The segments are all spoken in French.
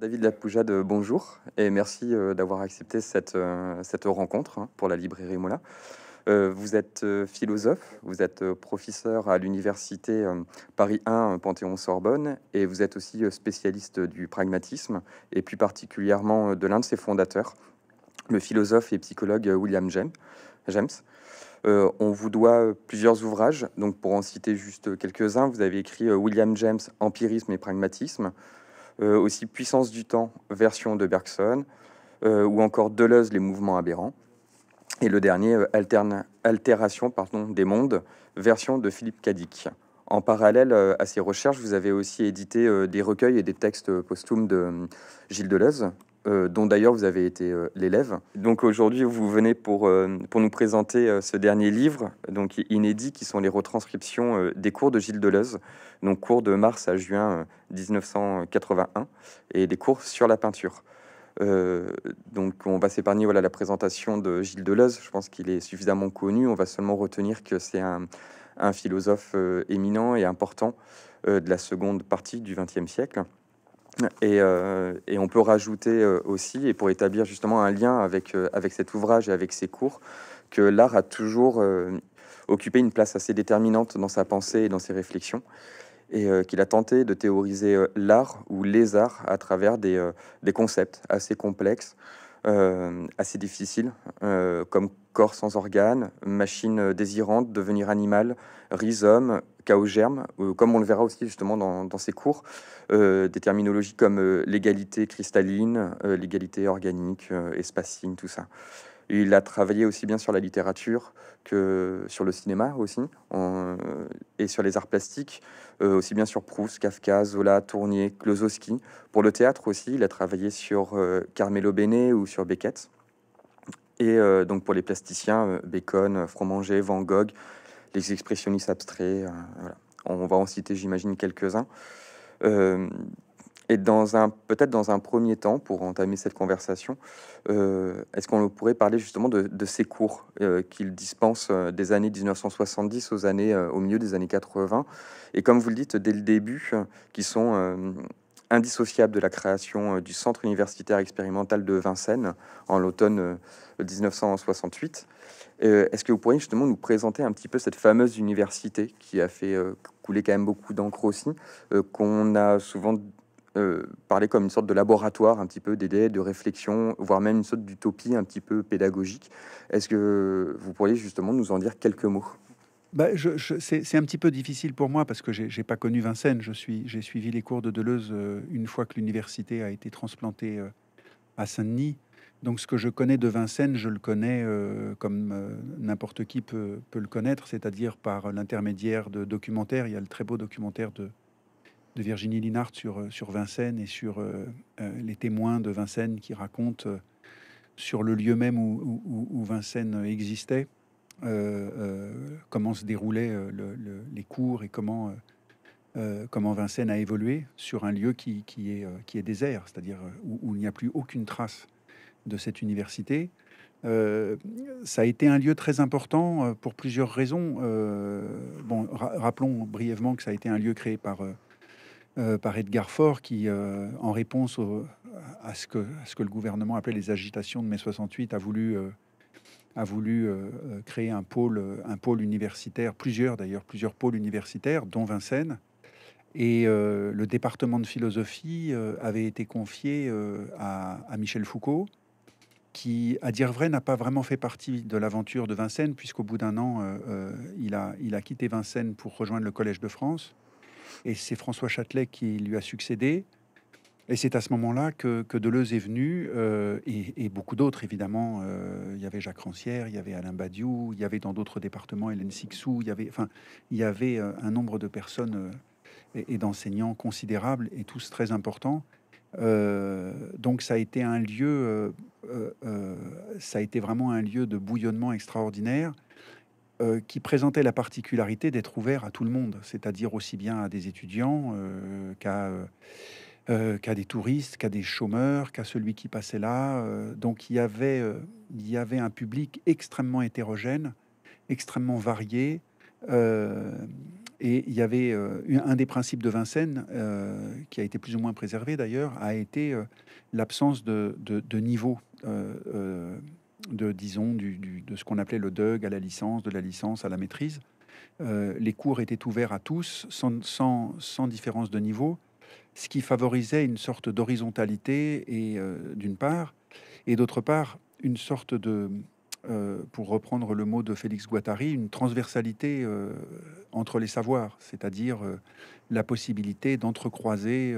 David Lapoujade, bonjour et merci euh, d'avoir accepté cette, euh, rencontre hein, pour la librairie Mola. Euh, vous êtes philosophe, vous êtes professeur à l'université Paris 1 Panthéon-Sorbonne et vous êtes aussi spécialiste du pragmatisme et plus particulièrement de l'un de ses fondateurs, le philosophe et psychologue William James. on vous doit plusieurs ouvrages, donc pour en citer juste quelques-uns, vous avez écrit William James, Empirisme et Pragmatisme, euh, aussi Puissance du temps, version de Bergson, euh, ou encore Deleuze, les mouvements aberrants. Et le dernier, euh, alterne, Altération pardon, des mondes, version de Philippe Cadic. En parallèle à ces recherches, vous avez aussi édité des recueils et des textes posthumes de Gilles Deleuze, euh, dont d'ailleurs vous avez été euh, l'élève. Donc aujourd'hui, vous venez pour, euh, nous présenter ce dernier livre, donc inédit, qui sont les retranscriptions des cours de Gilles Deleuze, donc cours de mars à juin 1981, et des cours sur la peinture. donc on va s'épargner voilà, la présentation de Gilles Deleuze, je pense qu'il est suffisamment connu, on va seulement retenir que c'est un, un, philosophe éminent et important de la seconde partie du XXe siècle. Euh, et, on peut rajouter euh, aussi, et pour établir justement un lien avec, euh, avec cet ouvrage et avec ses cours, que l'art a toujours occupé une place assez déterminante dans sa pensée et dans ses réflexions, et qu'il a tenté de théoriser l'art ou les arts à travers des, des concepts assez complexes, assez difficiles, comme corps sans organes, machine euh, désirante, devenir animal, rhizome, chaos germe, euh, comme on le verra aussi justement dans, ses ces cours, euh, des terminologies comme l'égalité cristalline, l'égalité organique, espacine, tout ça. il a travaillé aussi bien sur la littérature que sur le cinéma aussi, et sur les arts plastiques, aussi bien sur Proust, Kafka, Zola, Tournier, Klosowski. Pour le théâtre aussi, il a travaillé sur Carmelo Bene ou sur Beckett. Et euh, donc pour les plasticiens, euh, Bacon, euh, Fromanger, Van Gogh, les expressionnistes abstraits, on va en citer, j'imagine, quelques-uns. et dans un, peut-être dans un premier temps, pour entamer cette conversation, est-ce qu'on pourrait parler justement de, de ces cours qu'il dispense des années 1970 aux années, au milieu des années 80, et comme vous le dites dès le début, qui sont indissociable de la création euh, du Centre universitaire expérimental de Vincennes en l'automne 1968. Euh, euh, est-ce que vous pourriez justement nous présenter un petit peu cette fameuse université qui a fait couler quand même beaucoup d'encre aussi, qu'on a souvent parlé comme une sorte de laboratoire, un petit peu d'idées, de réflexion, voire même une sorte d'utopie un petit peu pédagogique. Est-ce que vous pourriez justement nous en dire quelques mots bah, c'est, un petit peu difficile pour moi parce que je n'ai pas connu Vincennes. Je suis, j'ai suivi les cours de Deleuze euh, une fois que l'université a été transplantée euh, à Saint-Denis. Donc ce que je connais de Vincennes, je le connais euh, comme n'importe qui peut, peut, le connaître, c'est-à-dire par l'intermédiaire de documentaires. Il y a le très beau documentaire de, Virginie Linard sur, sur Vincennes et sur les témoins de Vincennes qui racontent sur le lieu même où Vincennes existait. Euh, euh, comment se déroulaient euh, les cours et comment comment Vincennes a évolué sur un lieu qui, qui, est, qui est, désert, c'est-à-dire où, il n'y a plus aucune trace de cette université. ça a été un lieu très important pour plusieurs raisons. bon, rappelons brièvement que ça a été un lieu créé par, par Edgar Faure, qui, en réponse à, ce que, à, ce que, le gouvernement appelait les agitations de mai 68, a voulu a voulu euh, euh, créer un pôle, euh, un pôle universitaire, plusieurs d'ailleurs, plusieurs pôles universitaires, dont Vincennes. Et le département de philosophie avait été confié à, Michel Foucault, qui, à dire vrai, n'a pas vraiment fait partie de l'aventure de Vincennes, puisqu'au bout d'un an, il, a, il a quitté Vincennes pour rejoindre le Collège de France. Et c'est François Châtelet qui lui a succédé, et c'est à ce moment-là que, Deleuze est venu, euh, et, beaucoup d'autres, évidemment. Euh, il y avait Jacques Rancière, il y avait Alain Badiou, il y avait dans d'autres départements Hélène Sixou, il y avait, enfin, il y avait euh, un nombre de personnes et, d'enseignants considérables, et tous très importants. donc ça a été un lieu, ça a été vraiment un lieu de bouillonnement extraordinaire. qui présentait la particularité d'être ouvert à tout le monde, c'est-à-dire aussi bien à des étudiants qu'à euh, qu'à des touristes, qu'à des chômeurs, qu'à celui qui passait là. Euh, donc euh, il y, avait, un public extrêmement hétérogène, extrêmement varié. et il y avait un des principes de Vincennes, qui a été plus ou moins préservé d'ailleurs, a été l'absence de, niveau de disons de ce qu'on appelait le dug » à la licence, de la licence à la maîtrise. les cours étaient ouverts à tous, sans différence de niveau ce qui favorisait une sorte d'horizontalité et euh, d'une part, et d'autre part, une sorte de, euh, pour reprendre le mot de Félix Guattari, une transversalité euh, entre les savoirs, c'est-à-dire la possibilité d'entrecroiser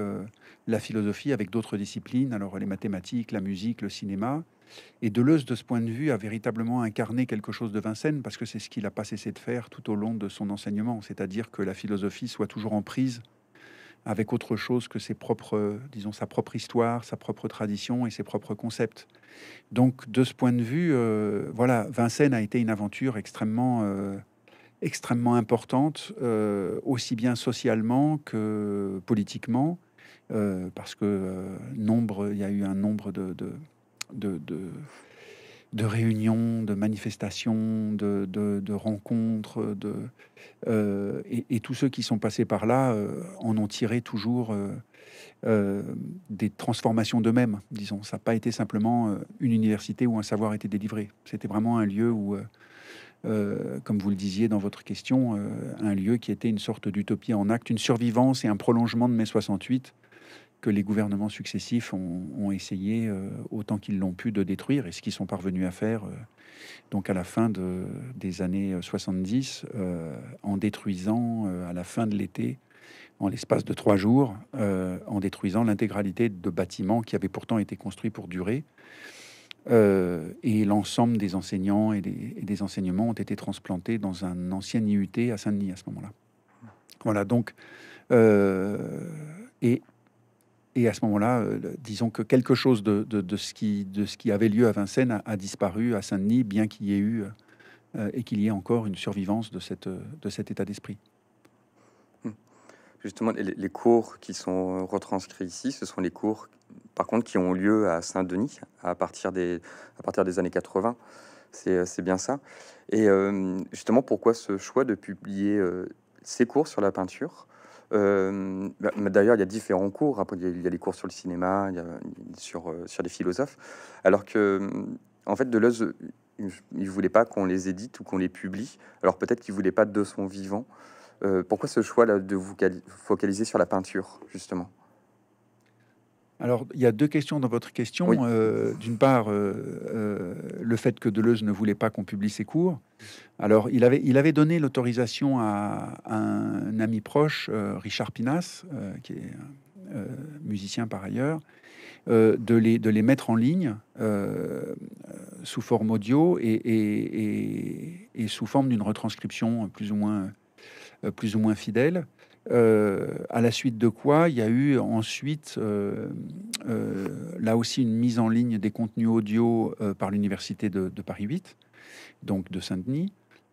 la philosophie avec d'autres disciplines, alors les mathématiques, la musique, le cinéma. Et Deleuze, de ce point de vue, a véritablement incarné quelque chose de Vincennes, parce que c'est ce qu'il n'a pas cessé de faire tout au long de son enseignement, c'est-à-dire que la philosophie soit toujours en prise avec autre chose que ses propres, disons, sa propre histoire, sa propre tradition et ses propres concepts. Donc, de ce point de vue, euh, voilà, Vincennes a été une aventure extrêmement, euh, extrêmement importante, euh, aussi bien socialement que politiquement, parce que nombre, il y a eu un nombre de, de de réunions, de manifestations, de, rencontres, de, euh, et, tous ceux qui sont passés par là euh, en ont tiré toujours euh, des transformations d'eux-mêmes, disons. Ça n'a pas été simplement une université où un savoir était délivré. C'était vraiment un lieu où, comme vous le disiez dans votre question, un lieu qui était une sorte d'utopie en acte, une survivance et un prolongement de mai 68 que les gouvernements successifs ont, essayé euh, autant qu'ils l'ont pu de détruire et ce qu'ils sont parvenus à faire. Euh, donc à la fin de, des années 70, euh, en détruisant à la fin de l'été, en l'espace de trois jours, en détruisant l'intégralité de bâtiments qui avaient pourtant été construits pour durer. et l'ensemble des enseignants et des, et des, enseignements ont été transplantés dans un ancien IUT à Saint-Denis à ce moment-là. Voilà, donc, et, et à ce moment-là, euh, disons que quelque chose de, de, ce qui, de ce qui avait lieu à Vincennes a, disparu à Saint-Denis, bien qu'il y ait eu euh, et qu'il y ait encore une survivance de, cette, de cet état d'esprit. Hmm. Justement, les, cours qui sont retranscrits ici, ce sont les cours, par contre, qui ont lieu à Saint-Denis à partir des, à partir des années 80. Euh, c'est bien ça. Et justement, pourquoi ce choix de publier ces cours sur la peinture euh, bah, d'ailleurs, il y a différents cours. Après, il y a les cours sur le cinéma, sur, euh, sur les philosophes. Alors que, en fait, Deleuze, il voulait pas qu'on les édite ou qu'on les publie. Alors peut-être qu'il voulait pas de son vivant. Euh, pourquoi ce choix-là de vous focaliser sur la peinture, justement alors, il y a deux questions dans votre question. Euh, d'une part, euh, euh, le fait que Deleuze ne voulait pas qu'on publie ses cours. Alors, il avait, il avait donné l'autorisation à, un ami proche, Richard Pinas, qui est musicien par ailleurs, de, les, de les mettre en ligne sous forme audio et, et sous forme d'une retranscription plus ou moins, plus ou moins fidèle. Euh, à la suite de quoi, il y a eu ensuite, euh, euh, là aussi, une mise en ligne des contenus audio par l'Université de, Paris 8, donc de Saint-Denis,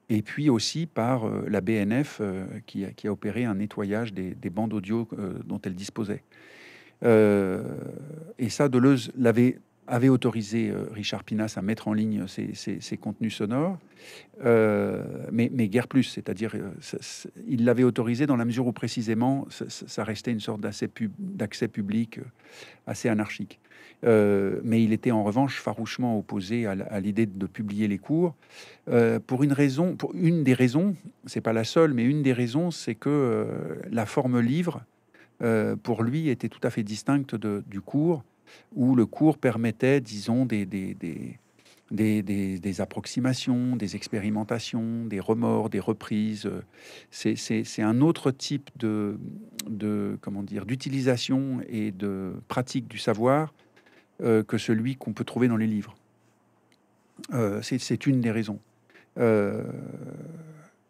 et puis aussi par la BNF qui a, qui, a, opéré un nettoyage des, des bandes audio dont elle disposait. et ça, Deleuze l'avait avait autorisé euh, Richard Pinas à mettre en ligne ses, contenus sonores, euh, mais, guère plus, c'est-à-dire euh, il l'avait autorisé dans la mesure où précisément ça, restait une sorte d'accès public assez anarchique. mais il était en revanche farouchement opposé à, l'idée de publier les cours pour une raison, pour une des raisons, c'est pas la seule, mais une des raisons, c'est que la forme livre pour lui était tout à fait distincte du cours où le cours permettait, disons, des, des, des des, des, approximations, des expérimentations, des remords, des reprises. C'est un autre type de, de comment dire d'utilisation et de pratique du savoir euh, que celui qu'on peut trouver dans les livres. Euh, c'est une des raisons. Euh,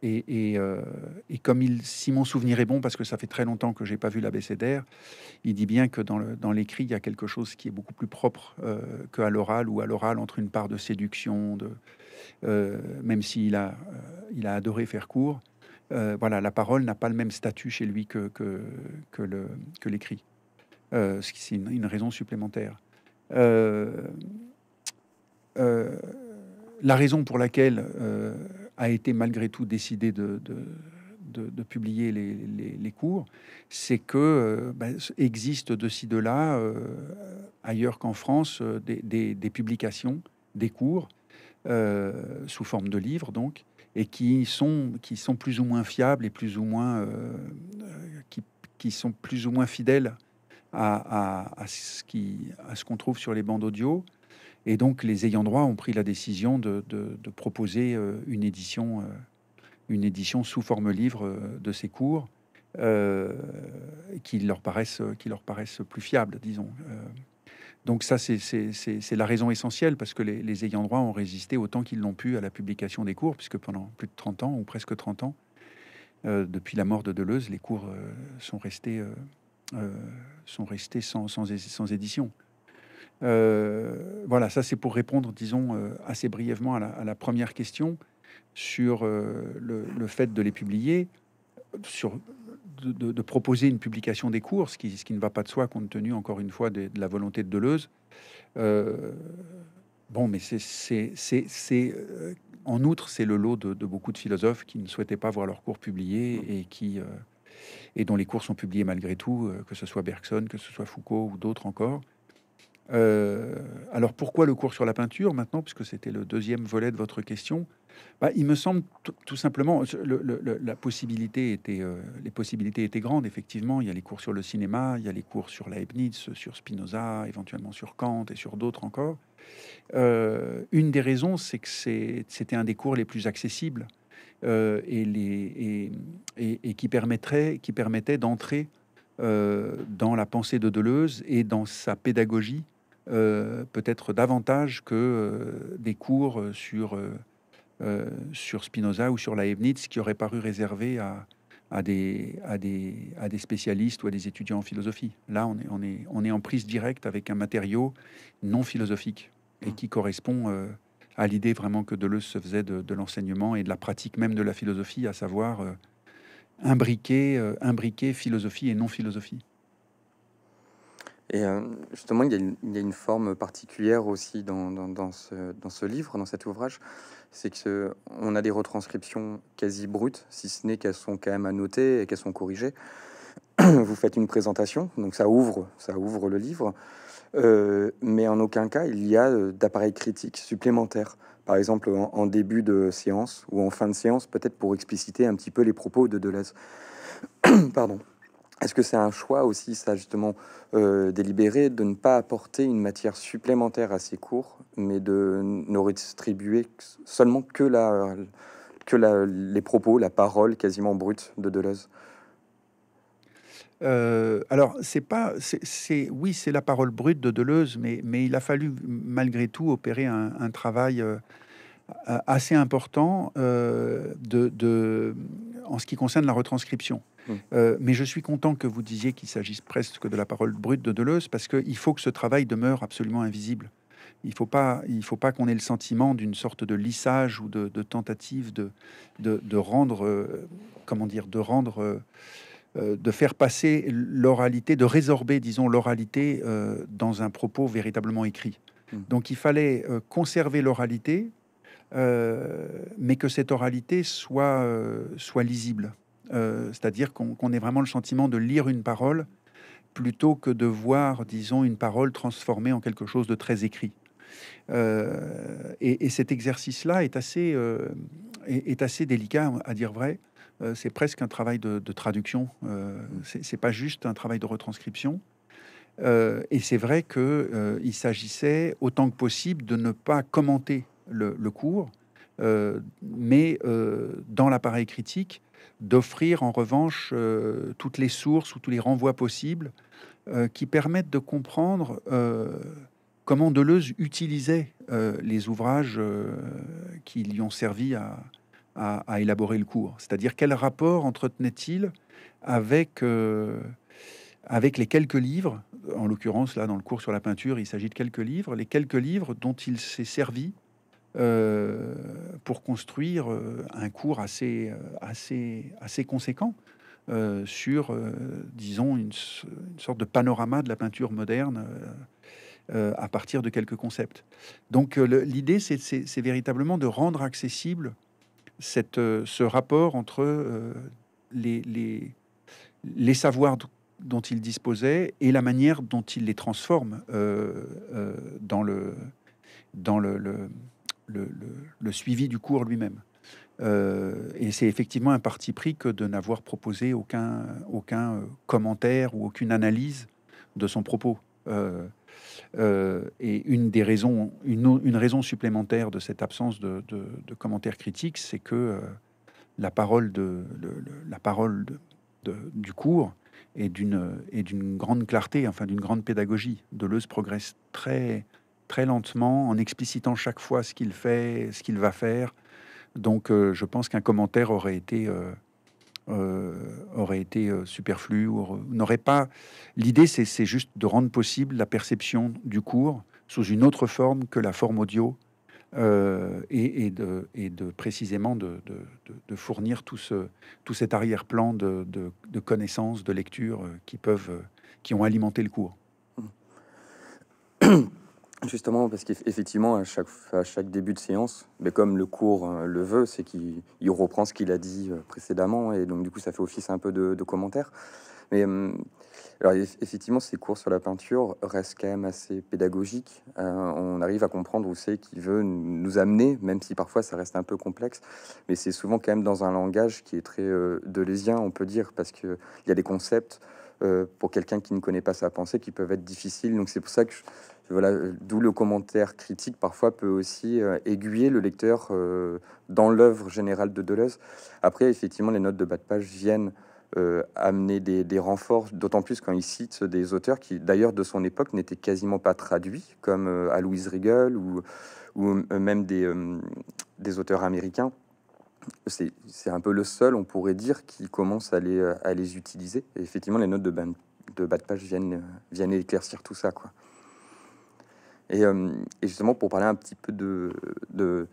euh, et, comme il, si mon souvenir est bon, parce que ça fait très longtemps que j'ai pas vu l'abécédaire, il dit bien que dans, l'écrit, il y a quelque chose qui est beaucoup plus propre euh, qu'à l'oral, ou à l'oral entre une part de séduction, de, euh, même s'il a, il a adoré faire court. voilà, la parole n'a pas le même statut chez lui que, que, le, que l'écrit, ce qui c'est une, une, raison supplémentaire. la raison pour laquelle a été malgré tout décidé de, de publier les, cours, c'est que existent euh, bah, existe de ci de là, euh, ailleurs qu'en France, euh, des, publications, des cours sous forme de livres donc, et qui sont qui sont plus ou moins fiables et plus ou moins qui, sont plus ou moins fidèles à ce qui à ce qu'on trouve sur les bandes audio. Et donc, les ayants droit ont pris la décision de, proposer euh, une édition, euh, une édition sous forme livre euh, de ces cours qui, leur paraissent, qui leur paraissent plus fiables, disons. Donc ça, c'est la raison essentielle, parce que les, ayants droit ont résisté autant qu'ils l'ont pu à la publication des cours, puisque pendant plus de 30 ans, ou presque 30 ans, depuis la mort de Deleuze, les cours sont restés, sont restés sans édition. Euh, voilà, ça c'est pour répondre, disons, euh, assez brièvement à la, première question sur euh, le, fait de les publier, sur de, proposer une publication des cours, ce qui, ne va pas de soi compte tenu, encore une fois, de, la volonté de Deleuze. bon, mais c'est en outre, c'est le lot de, beaucoup de philosophes qui ne souhaitaient pas voir leurs cours publiés mmh. et qui et dont les cours sont publiés malgré tout, que ce soit Bergson, que ce soit Foucault ou d'autres encore. Euh, alors pourquoi le cours sur la peinture maintenant, puisque c'était le deuxième volet de votre question bah, Il me semble tout simplement, la possibilité était, euh, les possibilités étaient grandes, effectivement. Il y a les cours sur le cinéma, il y a les cours sur Leibniz, sur Spinoza, éventuellement sur Kant et sur d'autres encore. Euh, une des raisons, c'est que c'était un des cours les plus accessibles et, et, qui, permettrait, qui permettait d'entrer dans la pensée de Deleuze et dans sa pédagogie euh, peut-être davantage que euh, des cours euh, sur, sur Spinoza ou sur Leibniz qui auraient paru réservés à, à, des, à, des, à des spécialistes ou à des étudiants en philosophie. Là, on est, on est, on est en prise directe avec un matériau non philosophique et qui correspond à l'idée vraiment que Deleuze se faisait de, de l'enseignement et de la pratique même de la philosophie, à savoir imbriquer, imbriquer philosophie et non philosophie. Et euh, justement, il y, a une, forme particulière aussi dans, ce, livre, dans cet ouvrage, c'est que on a des retranscriptions quasi brutes, si ce n'est qu'elles sont quand même annotées et qu'elles sont corrigées. Vous faites une présentation, donc ça ouvre, ça ouvre le livre, euh, mais en aucun cas il y a euh, d'appareils critiques supplémentaires. Par exemple, en, en, début de séance ou en fin de séance, peut-être pour expliciter un petit peu les propos de Deleuze. Pardon. Est-ce que c'est un choix aussi, ça justement euh, délibéré, de ne pas apporter une matière supplémentaire à ces cours, mais de ne redistribuer seulement que, la, que les propos, la parole quasiment brute de Deleuze euh, alors, c'est pas, c'est, oui, c'est la parole brute de Deleuze, mais, il a fallu malgré tout opérer un, travail euh, assez important en ce qui concerne la retranscription. Mm. Euh, mais je suis content que vous disiez qu'il s'agisse presque de la parole brute de Deleuze, parce qu'il faut que ce travail demeure absolument invisible. Il ne faut pas, pas qu'on ait le sentiment d'une sorte de lissage ou de, tentative de, rendre, euh, comment dire, de rendre, euh, de faire passer l'oralité, de résorber, disons, l'oralité dans un propos véritablement écrit. Mm. Donc il fallait conserver l'oralité, mais que cette oralité soit, soit lisible. Euh, c'est-à-dire qu'on ait vraiment le sentiment de lire une parole plutôt que de voir, disons, une parole transformée en quelque chose de très écrit. Euh, et, cet exercice-là euh, est, assez délicat, à dire vrai. c'est presque un travail de, traduction. traduction. c'est pas juste un travail de retranscription. et c'est vrai qu'il s'agissait autant que possible de ne pas commenter le cours, mais dans l'appareil critique, d'offrir en revanche euh, toutes les sources ou tous les renvois possibles euh, qui permettent de comprendre euh, comment Deleuze utilisait les ouvrages qui lui ont servi à, élaborer le cours. C'est-à-dire quel rapport entretenait-il avec, avec les quelques livres, en l'occurrence là dans le cours sur la peinture, il s'agit de quelques livres, les quelques livres dont il s'est servi euh, pour construire euh, un cours assez, euh, assez, assez conséquent sur, disons, une, sorte de panorama de la peinture moderne. à partir de quelques concepts. Donc l'idée, c'est véritablement de rendre accessible cette, ce rapport entre les, les, les savoirs dont il disposait et la manière dont il les transforme dans le dans le le, suivi du cours lui-même. Euh, et c'est effectivement un parti pris que de n'avoir proposé aucun, aucun euh, commentaire ou aucune analyse de son propos. Euh, et une des raisons, une, une, raison supplémentaire de cette absence de, de, commentaires critiques, c'est que la parole, de, la parole de, du cours est d'une grande clarté, enfin d'une grande pédagogie. Deleuze progresse très très lentement, en explicitant chaque fois ce qu'il fait, ce qu'il va faire. Donc, euh, je pense qu'un commentaire aurait été, euh, euh, aurait été superflu ou n'aurait pas. L'idée, c'est juste de rendre possible la perception du cours sous une autre forme que la forme audio et, de, et, de, précisément de, fournir tout, ce, tout cet arrière-plan de, connaissances, de lectures qui peuvent, qui ont alimenté le cours. Justement, parce qu'effectivement, à chaque, à chaque début de séance, mais ben, comme le cours euh, le veut, c'est qu'il reprend ce qu'il a dit euh, précédemment, et donc du coup, ça fait office un peu de, commentaires. Mais alors, effectivement, ces cours sur la peinture restent quand même assez pédagogiques. Euh, on arrive à comprendre où c'est qu'il veut nous amener, même si parfois ça reste un peu complexe. Mais c'est souvent quand même dans un langage qui est très de lésien, on peut dire, parce qu'il y a des concepts pour quelqu'un qui ne connaît pas sa pensée qui peuvent être difficiles. Donc c'est pour ça que je, d'où le commentaire critique parfois peut aussi euh, aiguiller le lecteur euh, dans l'œuvre générale de Deleuze. Après, effectivement, les notes de bas de page viennent euh, amener des, renforts, d'autant plus quand il cite des auteurs qui, d'ailleurs, de son époque, n'étaient quasiment pas traduits, comme à Louise Riegel ou, même des, auteurs américains. C'est un peu le seul, on pourrait dire, qui commence à les, utiliser. effectivement, les notes de, bas de page viennent, viennent éclaircir tout ça, quoi. Euh, et, justement, pour parler un petit peu de, de,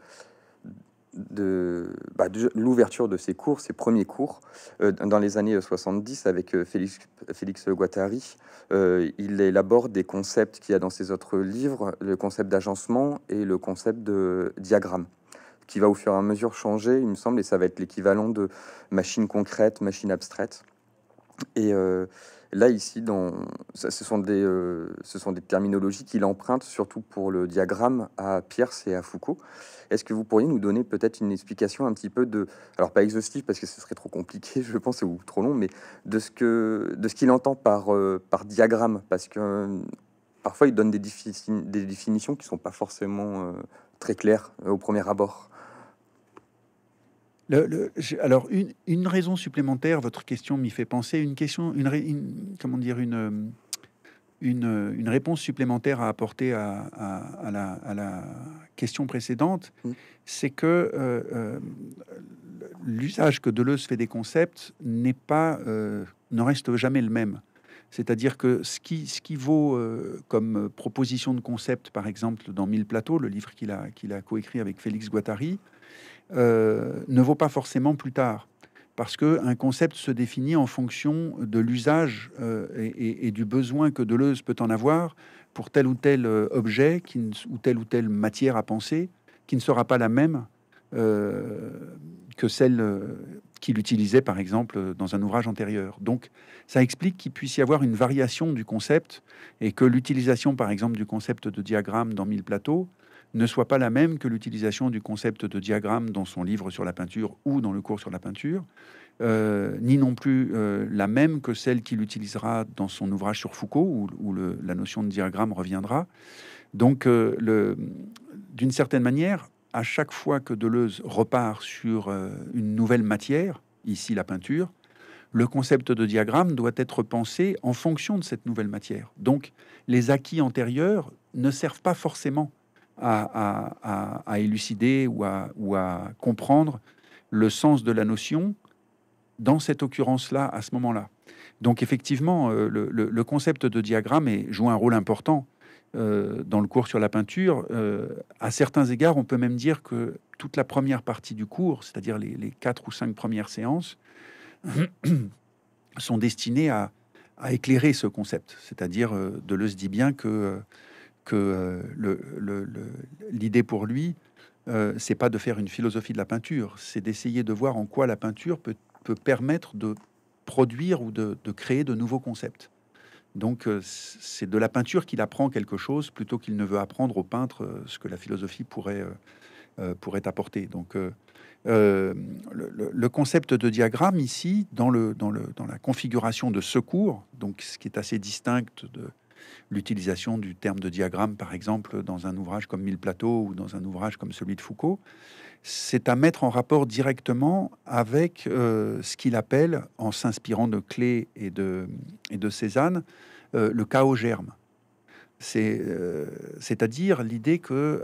bah, l'ouverture de ses cours, ses premiers cours, euh, dans les années 70 avec euh, Félix, Guattari, il élabore des concepts qu'il y a dans ses autres livres, le concept d'agencement et le concept de diagramme qui va au fur et à mesure changer, il me semble, et ça va être l'équivalent de machine concrète, machine abstraite. Et, Là, ici, dans, ce, sont des, euh, ce sont des terminologies qu'il emprunte surtout pour le diagramme à Pierce et à Foucault. Est-ce que vous pourriez nous donner peut-être une explication un petit peu de, alors pas exhaustive parce que ce serait trop compliqué, je pense, ou trop long, mais de ce que de ce qu'il entend par, euh, par diagramme Parce que parfois, il donne des, des, définitions qui sont pas forcément euh, très claires au premier abord alors, une, raison supplémentaire, votre question m'y fait penser, une question, comment dire, euh, euh, une, réponse supplémentaire à apporter à, la, question précédente, mm. c'est que euh, l'usage que Deleuze fait des concepts n'est pas, ne reste jamais le même. C'est-à-dire que ce qui, ce qui vaut comme proposition de concept, par exemple, dans Mille plateaux, le livre qu'il a, qu'il a coécrit avec Félix Guattari, euh, ne vaut pas forcément plus tard parce qu'un concept se définit en fonction de l'usage euh, et, du besoin que Deleuze peut en avoir pour tel ou tel euh, objet ou telle ou telle matière à penser, qui ne sera pas la même que celle qu'il utilisait par exemple dans un ouvrage antérieur. Donc ça explique qu'il puisse y avoir une variation du concept et que l'utilisation par exemple du concept de diagramme dans Mille plateaux ne soit pas la même que l'utilisation du concept de diagramme dans son livre sur la peinture ou dans le cours sur la peinture, euh, ni non plus euh, la même que celle qu'il utilisera dans son ouvrage sur Foucault, où, la notion de diagramme reviendra. Donc, euh, d'une certaine manière, à chaque fois que Deleuze repart sur une nouvelle matière, ici la peinture, le concept de diagramme doit être pensé en fonction de cette nouvelle matière. Donc, les acquis antérieurs ne servent pas forcément à, élucider ou, ou à, comprendre le sens de la notion dans cette occurrence-là, à ce moment-là. Donc effectivement, euh, le, concept de diagramme joue un rôle important euh, dans le cours sur la peinture. Euh, à certains égards, on peut même dire que toute la première partie du cours, c'est-à-dire les, quatre ou cinq premières séances, sont destinées à, éclairer ce concept. C'est-à-dire, Deleuze dit bien que que euh, l'idée pour lui, euh, c'est pas de faire une philosophie de la peinture, c'est d'essayer de voir en quoi la peinture peut, permettre de produire ou de, créer de nouveaux concepts. Donc euh, c'est de la peinture qu'il apprend quelque chose plutôt qu'il ne veut apprendre au peintre ce que la philosophie pourrait, pourrait apporter. Donc le, concept de diagramme ici, dans, le, dans, le, dans la configuration de secours, donc ce qui est assez distinct de, l'utilisation du terme de diagramme, par exemple, dans un ouvrage comme Mille Plateaux ou dans un ouvrage comme celui de Foucault, c'est à mettre en rapport directement avec euh, ce qu'il appelle, en s'inspirant de Clé et de, et de Cézanne, euh, le chaos germe. Euh, c'est-à-dire l'idée que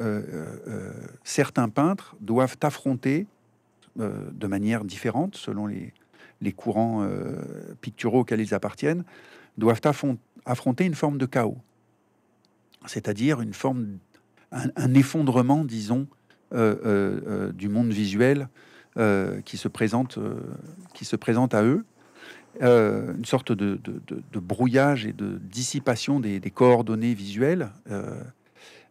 certains peintres doivent affronter de manière différente, selon les, les courants picturaux auxquels ils appartiennent, doivent affronter affronter une forme de chaos, c'est-à-dire une forme, un, effondrement, disons, euh, euh, euh, du monde visuel qui, se présente, qui se présente à eux, une sorte de, brouillage et de dissipation des coordonnées visuelles,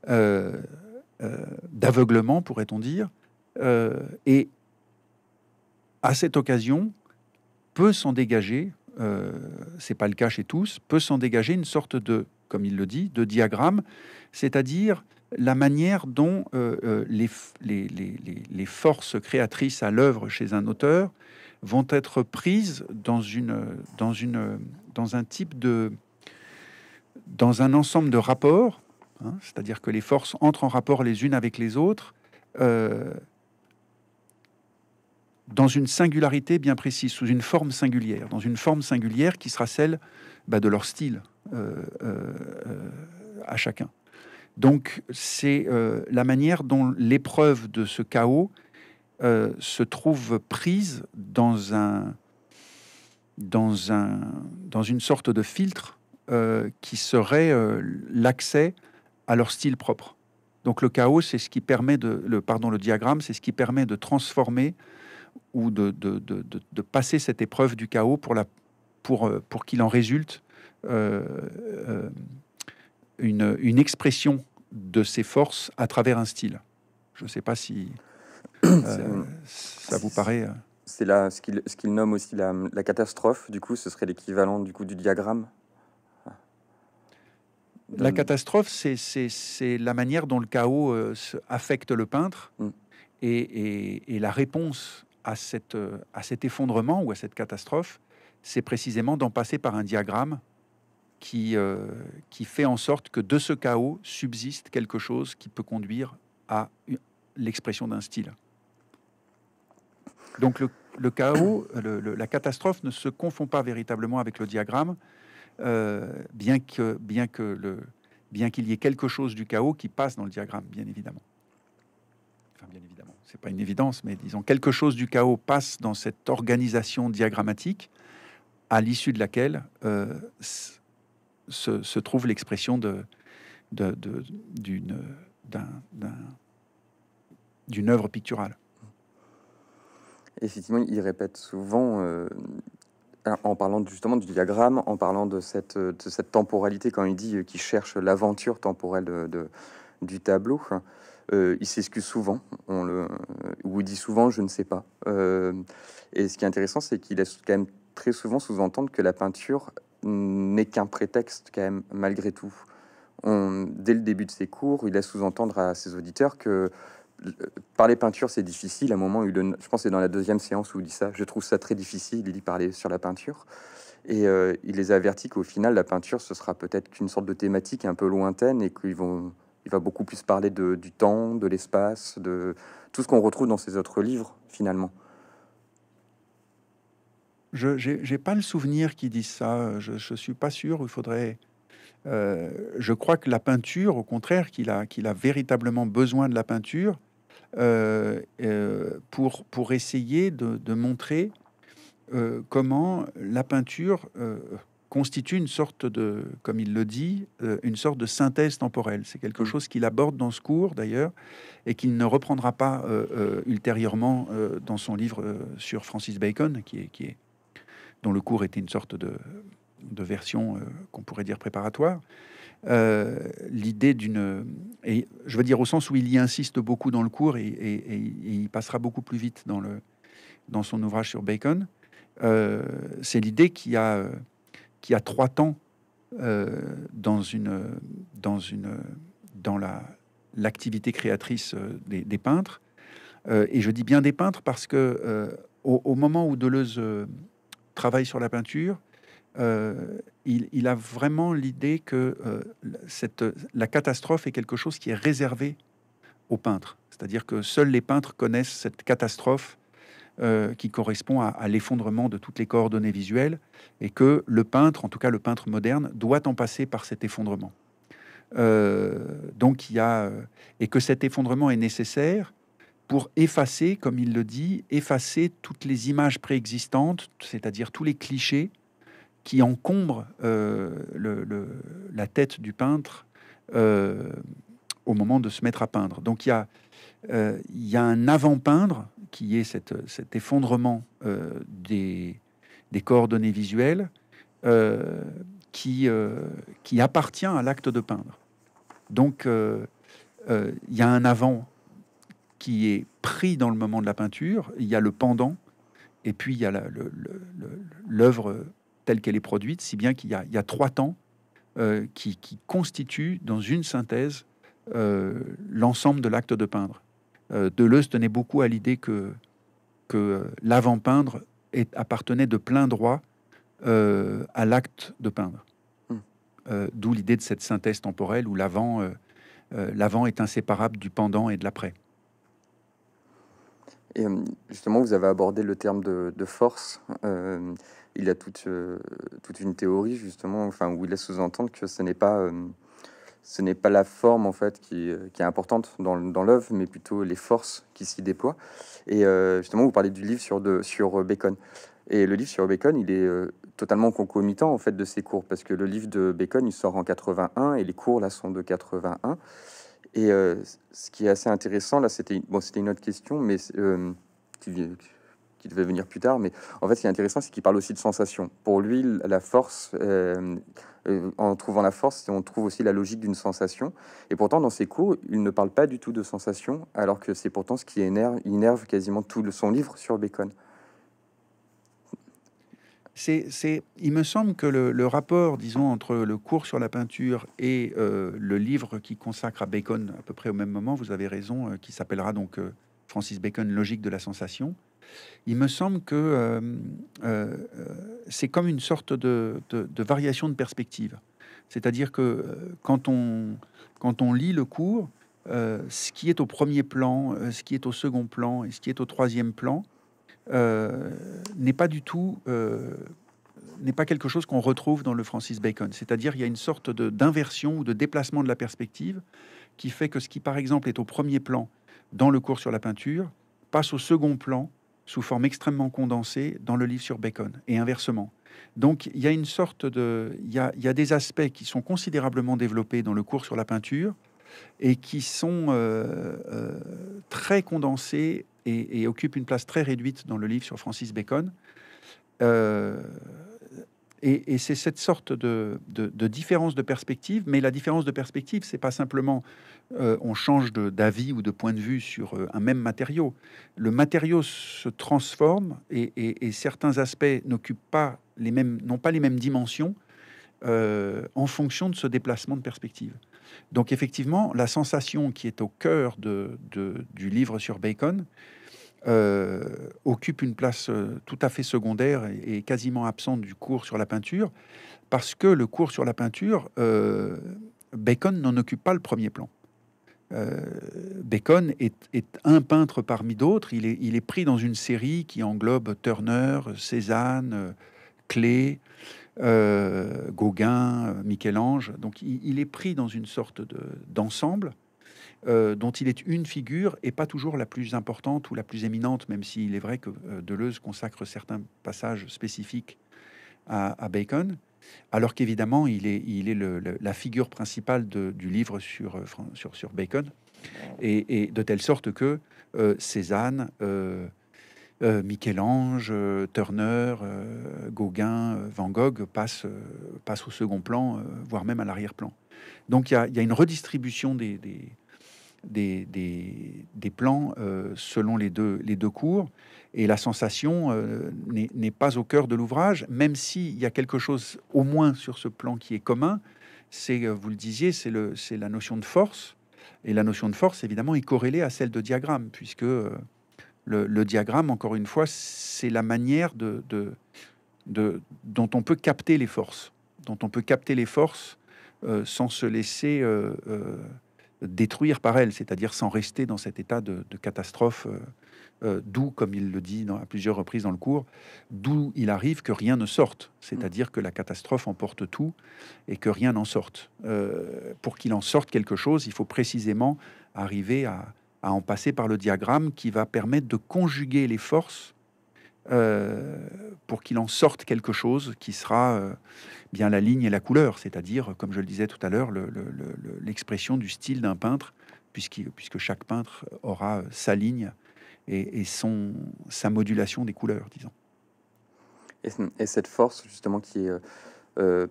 d'aveuglement, pourrait-on dire. et à cette occasion, peut s'en dégager euh, c'est pas le cas chez tous, peut s'en dégager une sorte de, comme il le dit, de diagramme, c'est-à-dire la manière dont euh, euh, les, forces créatrices à l'œuvre chez un auteur vont être prises dans, un ensemble de rapports, hein, c'est-à-dire que les forces entrent en rapport les unes avec les autres, dans une singularité bien précise, sous une forme singulière, dans une forme singulière qui sera celle bah, de leur style euh, euh, à chacun. Donc c'est euh, la manière dont l'épreuve de ce chaos se trouve prise dans un, dans un, dans une sorte de filtre qui serait l'accès à leur style propre. Donc le chaos, c'est ce qui permet de, le, pardon, le diagramme, c'est ce qui permet de transformer ou de, de, de, de, passer cette épreuve du chaos pour, la, pour, euh, pour qu'il en résulte euh, euh, une, une, expression de ses forces à travers un style. Je ne sais pas si ça vous paraît. C'est là ce qu'il ce qu'il nomme aussi la, catastrophe. Du coup, ce serait l'équivalent du coup du diagramme. La catastrophe, c'est la manière dont le chaos affecte le peintre. Mm. Et, et, et, la réponse à, cette, euh, à cet effondrement ou à cette catastrophe, c'est précisément d'en passer par un diagramme qui, euh, qui fait en sorte que de ce chaos subsiste quelque chose qui peut conduire à l'expression d'un style. Donc le, le chaos, la catastrophe ne se confond pas véritablement avec le diagramme, euh, bien que bien que le bien qu'il y ait quelque chose du chaos qui passe dans le diagramme, bien évidemment. Enfin, bien évidemment c'est pas une évidence, mais disons quelque chose du chaos passe dans cette organisation diagrammatique à l'issue de laquelle euh, se, trouve l'expression de, d'une, d'un, d'une œuvre picturale. Effectivement, il répète souvent, euh, en parlant justement du diagramme, en parlant de cette, cette temporalité, quand il dit euh, qu'il cherche l'aventure temporelle du tableau, euh, il s'excuse souvent, on le, euh, ou dit souvent je ne sais pas. Euh, et ce qui est intéressant, c'est qu'il laisse quand même très souvent sous-entendre que la peinture n'est qu'un prétexte quand même malgré tout. On, dès le début de ses cours, il laisse sous-entendre à ses auditeurs que parler peinture, c'est difficile. À un moment, je pense c'est dans la deuxième séance où il dit ça. Je trouve ça très difficile. Il dit parler sur la peinture. Et il les avertit qu'au final, la peinture, ce sera peut-être qu'une sorte de thématique un peu lointaine et qu'ils vont il va beaucoup plus parler du temps, de l'espace, de tout ce qu'on retrouve dans ses autres livres, finalement. Je n'ai pas le souvenir qu'il dise ça. Je ne suis pas sûr. Il faudrait. Euh, je crois que la peinture, au contraire, qu'il a, qu'il a véritablement besoin de la peinture euh, euh, pour, essayer de montrer comment la peinture constitue une sorte de, comme il le dit, euh, une sorte de synthèse temporelle. C'est quelque mm. chose qu'il aborde dans ce cours d'ailleurs et qu'il ne reprendra pas euh, euh, ultérieurement dans son livre sur Francis Bacon, qui est, qui est, dont le cours était une sorte de, version qu'on pourrait dire préparatoire. L'idée d'une. Et je veux dire, au sens où il y insiste beaucoup dans le cours et, il passera beaucoup plus vite dans, le, dans son ouvrage sur Bacon, c'est l'idée qui a qui a trois temps euh, dans une dans une dans la l'activité créatrice euh, des, peintres. Euh, et je dis bien des peintres parce que au, moment où Deleuze travaille sur la peinture, il, a vraiment l'idée que cette, la catastrophe est quelque chose qui est réservé aux peintres. C'est-à-dire que seuls les peintres connaissent cette catastrophe euh, qui correspond à, l'effondrement de toutes les coordonnées visuelles, et que le peintre, en tout cas le peintre moderne, doit en passer par cet effondrement. Euh, donc il y a euh, et que cet effondrement est nécessaire pour effacer, comme il le dit, effacer toutes les images préexistantes, c'est-à-dire tous les clichés qui encombrent la tête du peintre au moment de se mettre à peindre. Donc il y a, euh, il y a un avant-peindre qui est cette, cet effondrement euh, des, des, coordonnées visuelles euh, qui, qui appartient à l'acte de peindre. Donc il y a un avant qui est pris dans le moment de la peinture, il y a le pendant, et puis il y a l'œuvre telle qu'elle est produite, si bien qu'il y, y, a trois temps qui, qui constituent dans une synthèse euh, l'ensemble de l'acte de peindre. Euh, Deleuze tenait beaucoup à l'idée que, que euh, l'avant-peindre appartenait de plein droit à l'acte de peindre. Hmm. D'où l'idée de cette synthèse temporelle où l'avant euh, est inséparable du pendant et de l'après. Et justement, vous avez abordé le terme de, de force. il a toute, toute une théorie, justement, enfin, où il laisse sous-entendre que ce n'est pas ce n'est pas la forme en fait qui, euh, est importante dans, l'œuvre, mais plutôt les forces qui s'y déploient. Et euh, justement, vous parlez du livre sur, de, sur euh, Bacon. Et le livre sur Bacon, il est totalement concomitant en fait de ses cours, parce que le livre de Bacon, il sort en 81 et les cours là sont de 81. Et ce qui est assez intéressant là, c'était bon, c'était une autre question, mais qui, qui devait venir plus tard. Mais en fait, ce qui est intéressant, c'est qu'il parle aussi de sensations. Pour lui, la force euh, en trouvant la force, on trouve aussi la logique d'une sensation. Et pourtant, dans ses cours, il ne parle pas du tout de sensation, alors que c'est pourtant ce qui énerve, quasiment tout son livre sur Bacon. C'est, il me semble que le, rapport, disons, entre le cours sur la peinture et euh, le livre qui consacre à Bacon à peu près au même moment, vous avez raison, euh, qui s'appellera donc Francis Bacon, Logique de la sensation, il me semble que euh, euh, euh, c'est comme une sorte de, variation de perspective. C'est-à-dire que quand on, quand on lit le cours, ce qui est au premier plan, ce qui est au second plan et ce qui est au troisième plan n'est pas du tout n'est pas quelque chose qu'on retrouve dans le Francis Bacon. C'est-à-dire il y a une sorte d'inversion ou de déplacement de la perspective qui fait que ce qui par exemple est au premier plan dans le cours sur la peinture passe au second plan sous forme extrêmement condensée dans le livre sur Bacon, et inversement. Donc il y a une sorte de... Il y a, des aspects qui sont considérablement développés dans le cours sur la peinture et qui sont euh, euh, très condensés et, occupent une place très réduite dans le livre sur Francis Bacon. Euh, et, c'est cette sorte de, différence de perspective, mais la différence de perspective, c'est pas simplement euh, on change d'avis ou de point de vue sur euh, un même matériau. Le matériau se transforme et, certains aspects n'occupent pas les mêmes, n'ont pas les mêmes dimensions euh, en fonction de ce déplacement de perspective. Donc effectivement, la sensation qui est au cœur du livre sur Bacon, euh, occupe une place euh, tout à fait secondaire et, quasiment absente du cours sur la peinture, parce que le cours sur la peinture, euh, Bacon n'en occupe pas le premier plan. Bacon est, un peintre parmi d'autres, il est, pris dans une série qui englobe Turner, Cézanne, Clé, Gauguin, Michel-Ange, donc il, est pris dans une sorte d'ensemble. Euh, dont il est une figure et pas toujours la plus importante ou la plus éminente, même s'il est vrai que euh, Deleuze consacre certains passages spécifiques à, Bacon, alors qu'évidemment il est, il est la figure principale du livre sur, euh, sur, sur Bacon, et, de telle sorte que Cézanne, Michel-Ange, Turner, Gauguin, Van Gogh passent, au second plan, voire même à l'arrière-plan. Donc il y, a une redistribution des des, des, plans euh, selon les deux, les deux cours. Et la sensation euh, n'est pas au cœur de l'ouvrage, même s'il y a quelque chose au moins sur ce plan qui est commun. C'est, euh, vous le disiez, c'est la notion de force. Et la notion de force, évidemment, est corrélée à celle de diagramme, puisque le, diagramme, encore une fois, c'est la manière de, de, dont on peut capter les forces, dont on peut capter les forces sans se laisser euh, détruire par elle, c'est-à-dire sans rester dans cet état de, catastrophe, euh, euh, d'où, comme il le dit à plusieurs reprises dans le cours, d'où il arrive que rien ne sorte, c'est-à-dire mm. que la catastrophe emporte tout et que rien n'en sorte. Euh, pour qu'il en sorte quelque chose, il faut précisément arriver à en passer par le diagramme qui va permettre de conjuguer les forces euh, pour qu'il en sorte quelque chose qui sera euh, bien la ligne et la couleur, c'est-à-dire, comme je le disais tout à l'heure, l'expression le, du style d'un peintre, puisque chaque peintre aura euh, sa ligne et, son, sa modulation des couleurs, disons. Et, cette force, justement, qui est... Euh,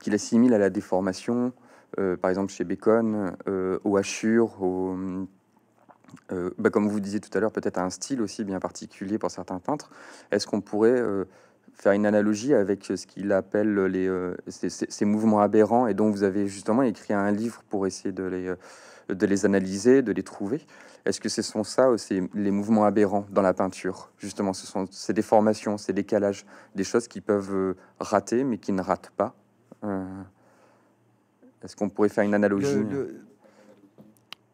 qu'il assimile à la déformation, par exemple chez Bacon, au aux hachures, aux euh, bah, comme vous disiez tout à l'heure, peut-être un style aussi bien particulier pour certains peintres. Est-ce qu'on pourrait euh, faire une analogie avec ce qu'il appelle les, euh, ces, mouvements aberrants et dont vous avez justement écrit un livre pour essayer de les, de les analyser, de les trouver Est-ce que ce sont ça, les mouvements aberrants dans la peinture Justement, ce sont ces déformations, ces décalages, des choses qui peuvent rater mais qui ne ratent pas. Est-ce qu'on pourrait faire une analogie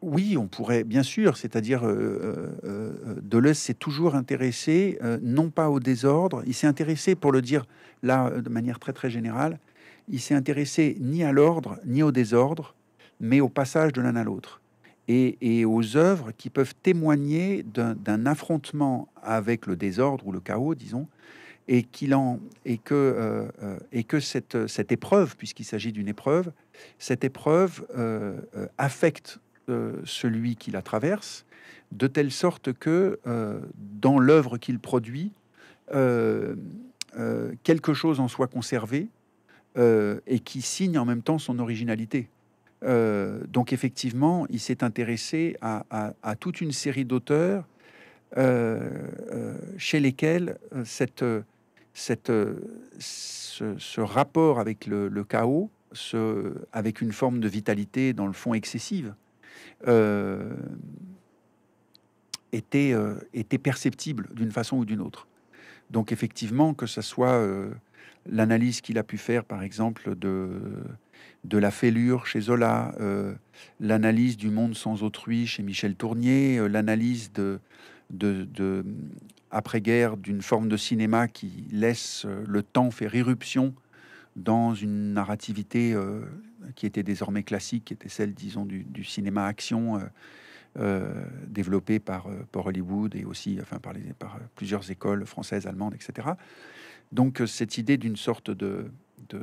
oui, on pourrait, bien sûr, c'est-à-dire euh, euh, euh Deleuze s'est toujours intéressé, euh, non pas au désordre, il s'est intéressé, pour le dire là euh, de manière très très générale, il s'est intéressé ni à l'ordre, ni au désordre, mais au passage de l'un à l'autre, et, aux œuvres qui peuvent témoigner d'un affrontement avec le désordre ou le chaos, disons, et, qu'il en, et que, et que cette, cette épreuve, puisqu'il s'agit d'une épreuve, cette épreuve affecte euh, celui qui la traverse, de telle sorte que euh, dans l'œuvre qu'il produit, euh, quelque chose en soit conservé et qui signe en même temps son originalité. donc effectivement, il s'est intéressé à, toute une série d'auteurs chez lesquels cette, cette, ce, rapport avec le, chaos, avec une forme de vitalité dans le fond excessive, euh, était, euh, était perceptible d'une façon ou d'une autre. Donc effectivement, que ce soit euh, l'analyse qu'il a pu faire, par exemple, de, de la fêlure chez Zola, l'analyse du monde sans autrui chez Michel Tournier, l'analyse de, de, de après-guerre d'une forme de cinéma qui laisse le temps faire irruption dans une narrativité qui était désormais classique, qui était celle, disons, du, cinéma action. Euh, euh par, euh, par, Hollywood et aussi enfin, par, les, euh, plusieurs écoles françaises, allemandes, etc. Donc cette idée d'une sorte de, de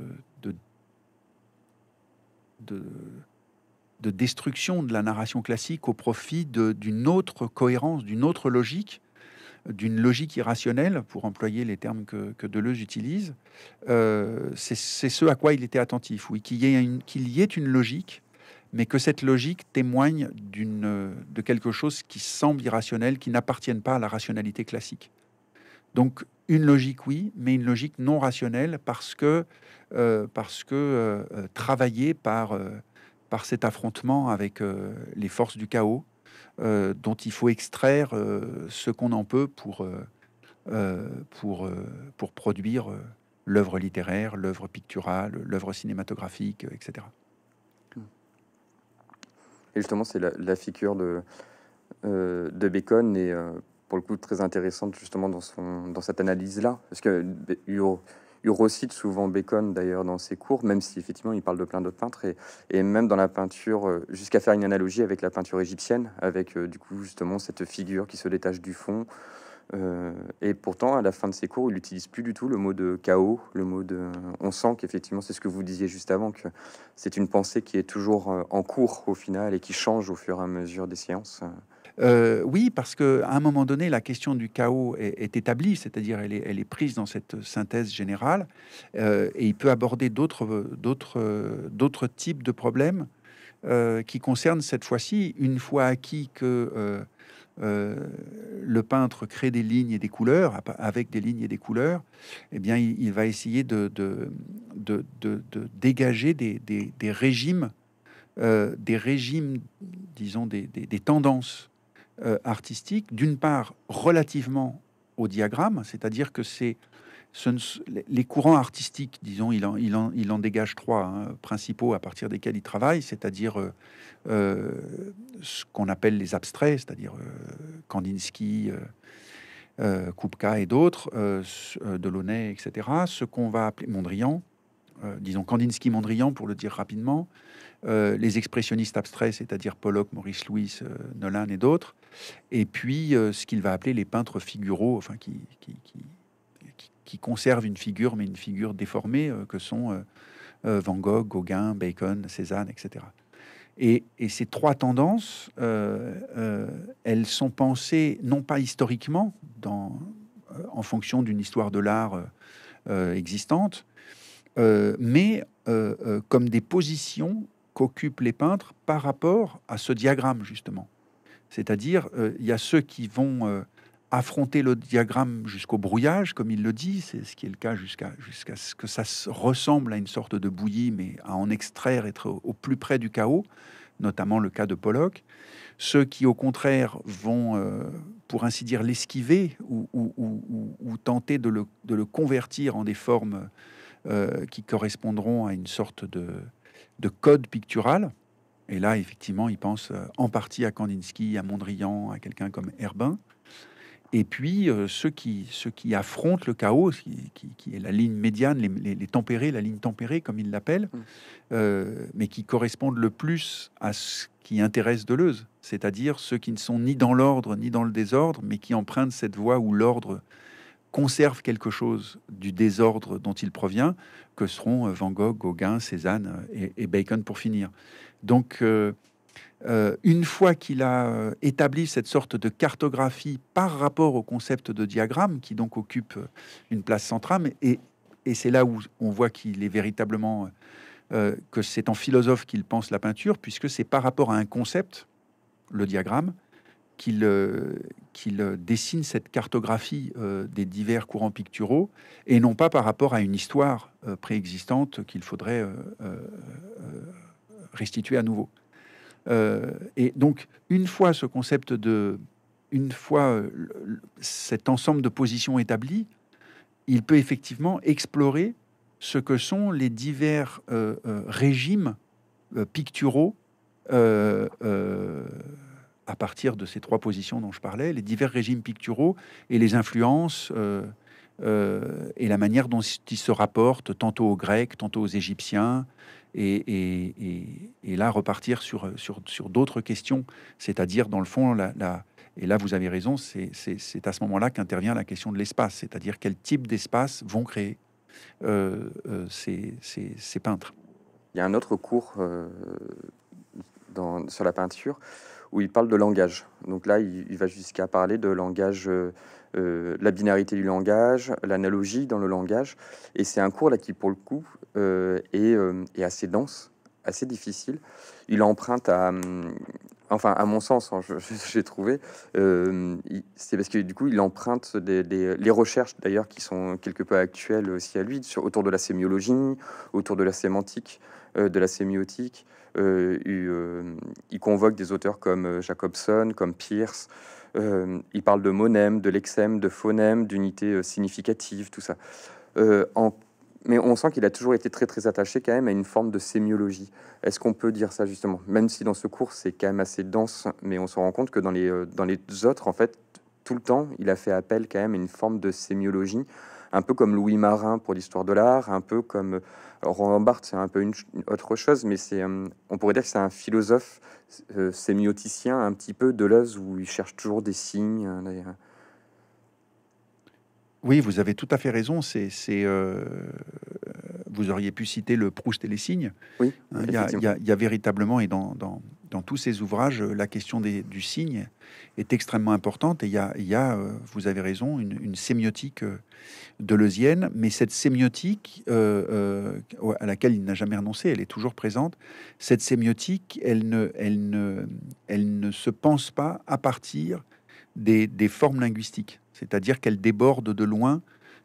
de destruction de la narration classique au profit d'une autre cohérence, d'une autre logique d'une logique irrationnelle, pour employer les termes que, que Deleuze utilise, euh, c'est ce à quoi il était attentif, oui, qu'il y, y, ait une logique, mais que cette logique témoigne de quelque chose qui semble irrationnel, qui n'appartienne pas à la rationalité classique. Donc une logique, oui, mais une logique non rationnelle parce que, euh, parce que euh, par, par cet affrontement avec les forces du chaos, euh, dont il faut extraire euh, ce qu'on en peut pour, euh, pour, pour produire l'œuvre littéraire, l'œuvre picturale, l'œuvre cinématographique, etc. Et justement, c'est la, la, figure de, de Bacon et pour le coup très intéressante justement dans, son, dans cette analyse-là. Parce que il souvent Bacon d'ailleurs dans ses cours, même si effectivement il parle de plein d'autres peintres et, même dans la peinture, euh, jusqu'à faire une analogie avec la peinture égyptienne, avec euh, du coup justement cette figure qui se détache du fond. Euh, et pourtant, à la fin de ses cours, il n'utilise plus du tout le mot de chaos, le mot de. On sent qu'effectivement, c'est ce que vous disiez juste avant, que c'est une pensée qui est toujours en cours au final et qui change au fur et à mesure des séances. Euh, oui, parce qu'à un moment donné, la question du chaos est, établie, c'est-à-dire elle est, prise dans cette synthèse générale, euh, et il peut aborder d'autres types de problèmes euh, qui concernent cette fois-ci, une fois acquis que le peintre crée des lignes et des couleurs, avec des lignes et des couleurs, eh bien, il, va essayer de, dégager des, régimes. des régimes, disons, des tendances euh, artistique, d'une part relativement au diagramme, c'est-à-dire que c'est les courants artistiques, disons, il en, il dégage trois hein, principaux à partir desquels il travaille, c'est-à-dire euh, euh, ce qu'on appelle les abstraits, c'est-à-dire Kandinsky, Kupka et d'autres, Delaunay, etc. Ce qu'on va appeler Mondrian, disons Kandinsky-Mondrian, pour le dire rapidement, les expressionnistes abstraits, c'est-à-dire Pollock, Maurice Louis, Nolan et d'autres, et puis euh, ce qu'il va appeler les peintres figuraux, enfin qui, qui, qui, qui conservent une figure, mais une figure déformée, euh, que sont euh, Van Gogh, Gauguin, Bacon, Cézanne, etc. Et, et ces trois tendances, elles sont pensées non pas historiquement, dans, en fonction d'une histoire de l'art existante, mais comme des positions qu'occupent les peintres par rapport à ce diagramme, justement. C'est-à-dire, euh, il y a ceux qui vont euh, affronter le diagramme jusqu'au brouillage, comme il le dit, c'est ce qui est le cas jusqu'à ce que ça ressemble à une sorte de bouillie, mais à en extraire, être au, plus près du chaos, notamment le cas de Pollock. Ceux qui, au contraire, vont, euh, pour ainsi dire, l'esquiver ou, tenter de le, convertir en des formes qui correspondront à une sorte de code pictural. Et là, effectivement, il pense euh, en partie à Kandinsky, à Mondrian, à quelqu'un comme Herbin. Et puis, euh, ceux, qui, ceux qui affrontent le chaos, qui, est la ligne médiane, les, tempérés, la ligne tempérée, comme ils l'appellent, mm. euh, mais qui correspondent le plus à ce qui intéresse Deleuze, c'est-à-dire ceux qui ne sont ni dans l'ordre ni dans le désordre, mais qui empruntent cette voie où l'ordre conserve quelque chose du désordre dont il provient, que seront Van Gogh, Gauguin, Cézanne et, et Bacon pour finir. Donc, euh, euh, une fois qu'il a euh, établi cette sorte de cartographie par rapport au concept de diagramme, qui donc occupe une place centrale, et, et c'est là où on voit qu'il est véritablement que c'est en philosophe qu'il pense la peinture, puisque c'est par rapport à un concept, le diagramme, qu'il qu'il dessine cette cartographie des divers courants picturaux, et non pas par rapport à une histoire préexistante qu'il faudrait restituer à nouveau. Euh, et donc, une fois ce concept de, une fois euh, cet ensemble de positions établi, il peut effectivement explorer ce que sont les divers euh, régimes picturaux à partir de ces trois positions dont je parlais, les divers régimes picturaux et les influences et la manière dont ils se rapportent tantôt aux Grecs, tantôt aux Égyptiens, et, là repartir sur, sur, sur d'autres questions, c'est-à-dire dans le fond, la, et là vous avez raison, c'est à ce moment-là qu'intervient la question de l'espace, c'est-à-dire quel type d'espace vont créer euh, euh, ces, peintres. Il y a un autre cours euh, dans, sur la peinture où il parle de langage. Donc là, il, va jusqu'à parler de langage, euh, euh, la binarité du langage, l'analogie dans le langage. Et c'est un cours là qui, pour le coup, euh, est, assez dense, assez difficile. Il emprunte à, hum, enfin, à mon sens, hein, j'ai trouvé, c'est parce que du coup, il emprunte des, les recherches d'ailleurs qui sont quelque peu actuelles aussi à lui, autour de la sémiologie, autour de la sémantique, de la sémiotique. Euh, euh, il, convoque des auteurs comme euh, Jacobson, comme Pierce. il parle de monème, de lexème, de phonème, d'unité significative, tout ça. mais on sent qu'il a toujours été très très attaché quand même à une forme de sémiologie. Est-ce qu'on peut dire ça justement Même si dans ce cours c'est quand même assez dense, mais on se rend compte que dans les, dans les autres, en fait, tout le temps, il a fait appel quand même à une forme de sémiologie un peu comme Louis Marin pour l'histoire de l'art, un peu comme euh, Roland Barthes, c'est un peu une, autre chose, mais c'est, euh, on pourrait dire que c'est un philosophe euh, sémioticien un petit peu de où il cherche toujours des signes. Oui, vous avez tout à fait raison. C'est, vous auriez pu citer le Proust et les signes. Oui, hein, il y, a véritablement et dans dans tous ces ouvrages, euh, la question du signe est extrêmement importante. Et il y a, euh, vous avez raison, une, sémiotique euh, de Leusienne. mais cette sémiotique à laquelle il n'a jamais renoncé, elle est toujours présente. Cette sémiotique, elle ne, elle ne, elle ne se pense pas à partir des, formes linguistiques, c'est-à-dire qu'elle déborde de loin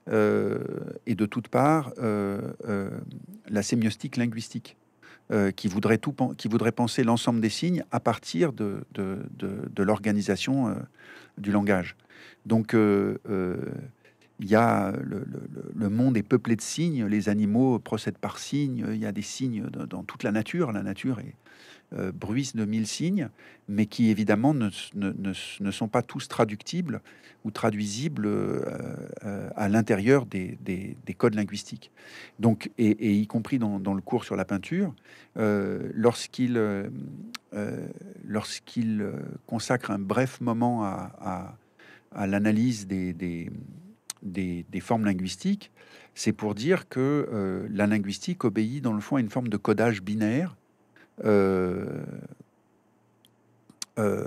et de toutes parts la sémiotique linguistique. Euh, qui, voudrait tout, qui voudrait penser l'ensemble des signes à partir de, de, l'organisation euh, du langage. Donc, euh, il y a euh, le, monde est peuplé de signes, les animaux procèdent par signes, il y a des signes dans, toute la nature, la nature est euh, bruisse de mille signes, mais qui évidemment ne, ne, ne, sont pas tous traductibles ou traduisibles euh, à l'intérieur des, des, codes linguistiques. Donc, et, y compris dans, dans, le cours sur la peinture, lorsqu'il lorsqu'il consacre un bref moment à, à, l'analyse des, des des, formes linguistiques, c'est pour dire que euh, la linguistique obéit dans le fond à une forme de codage binaire. Euh, euh,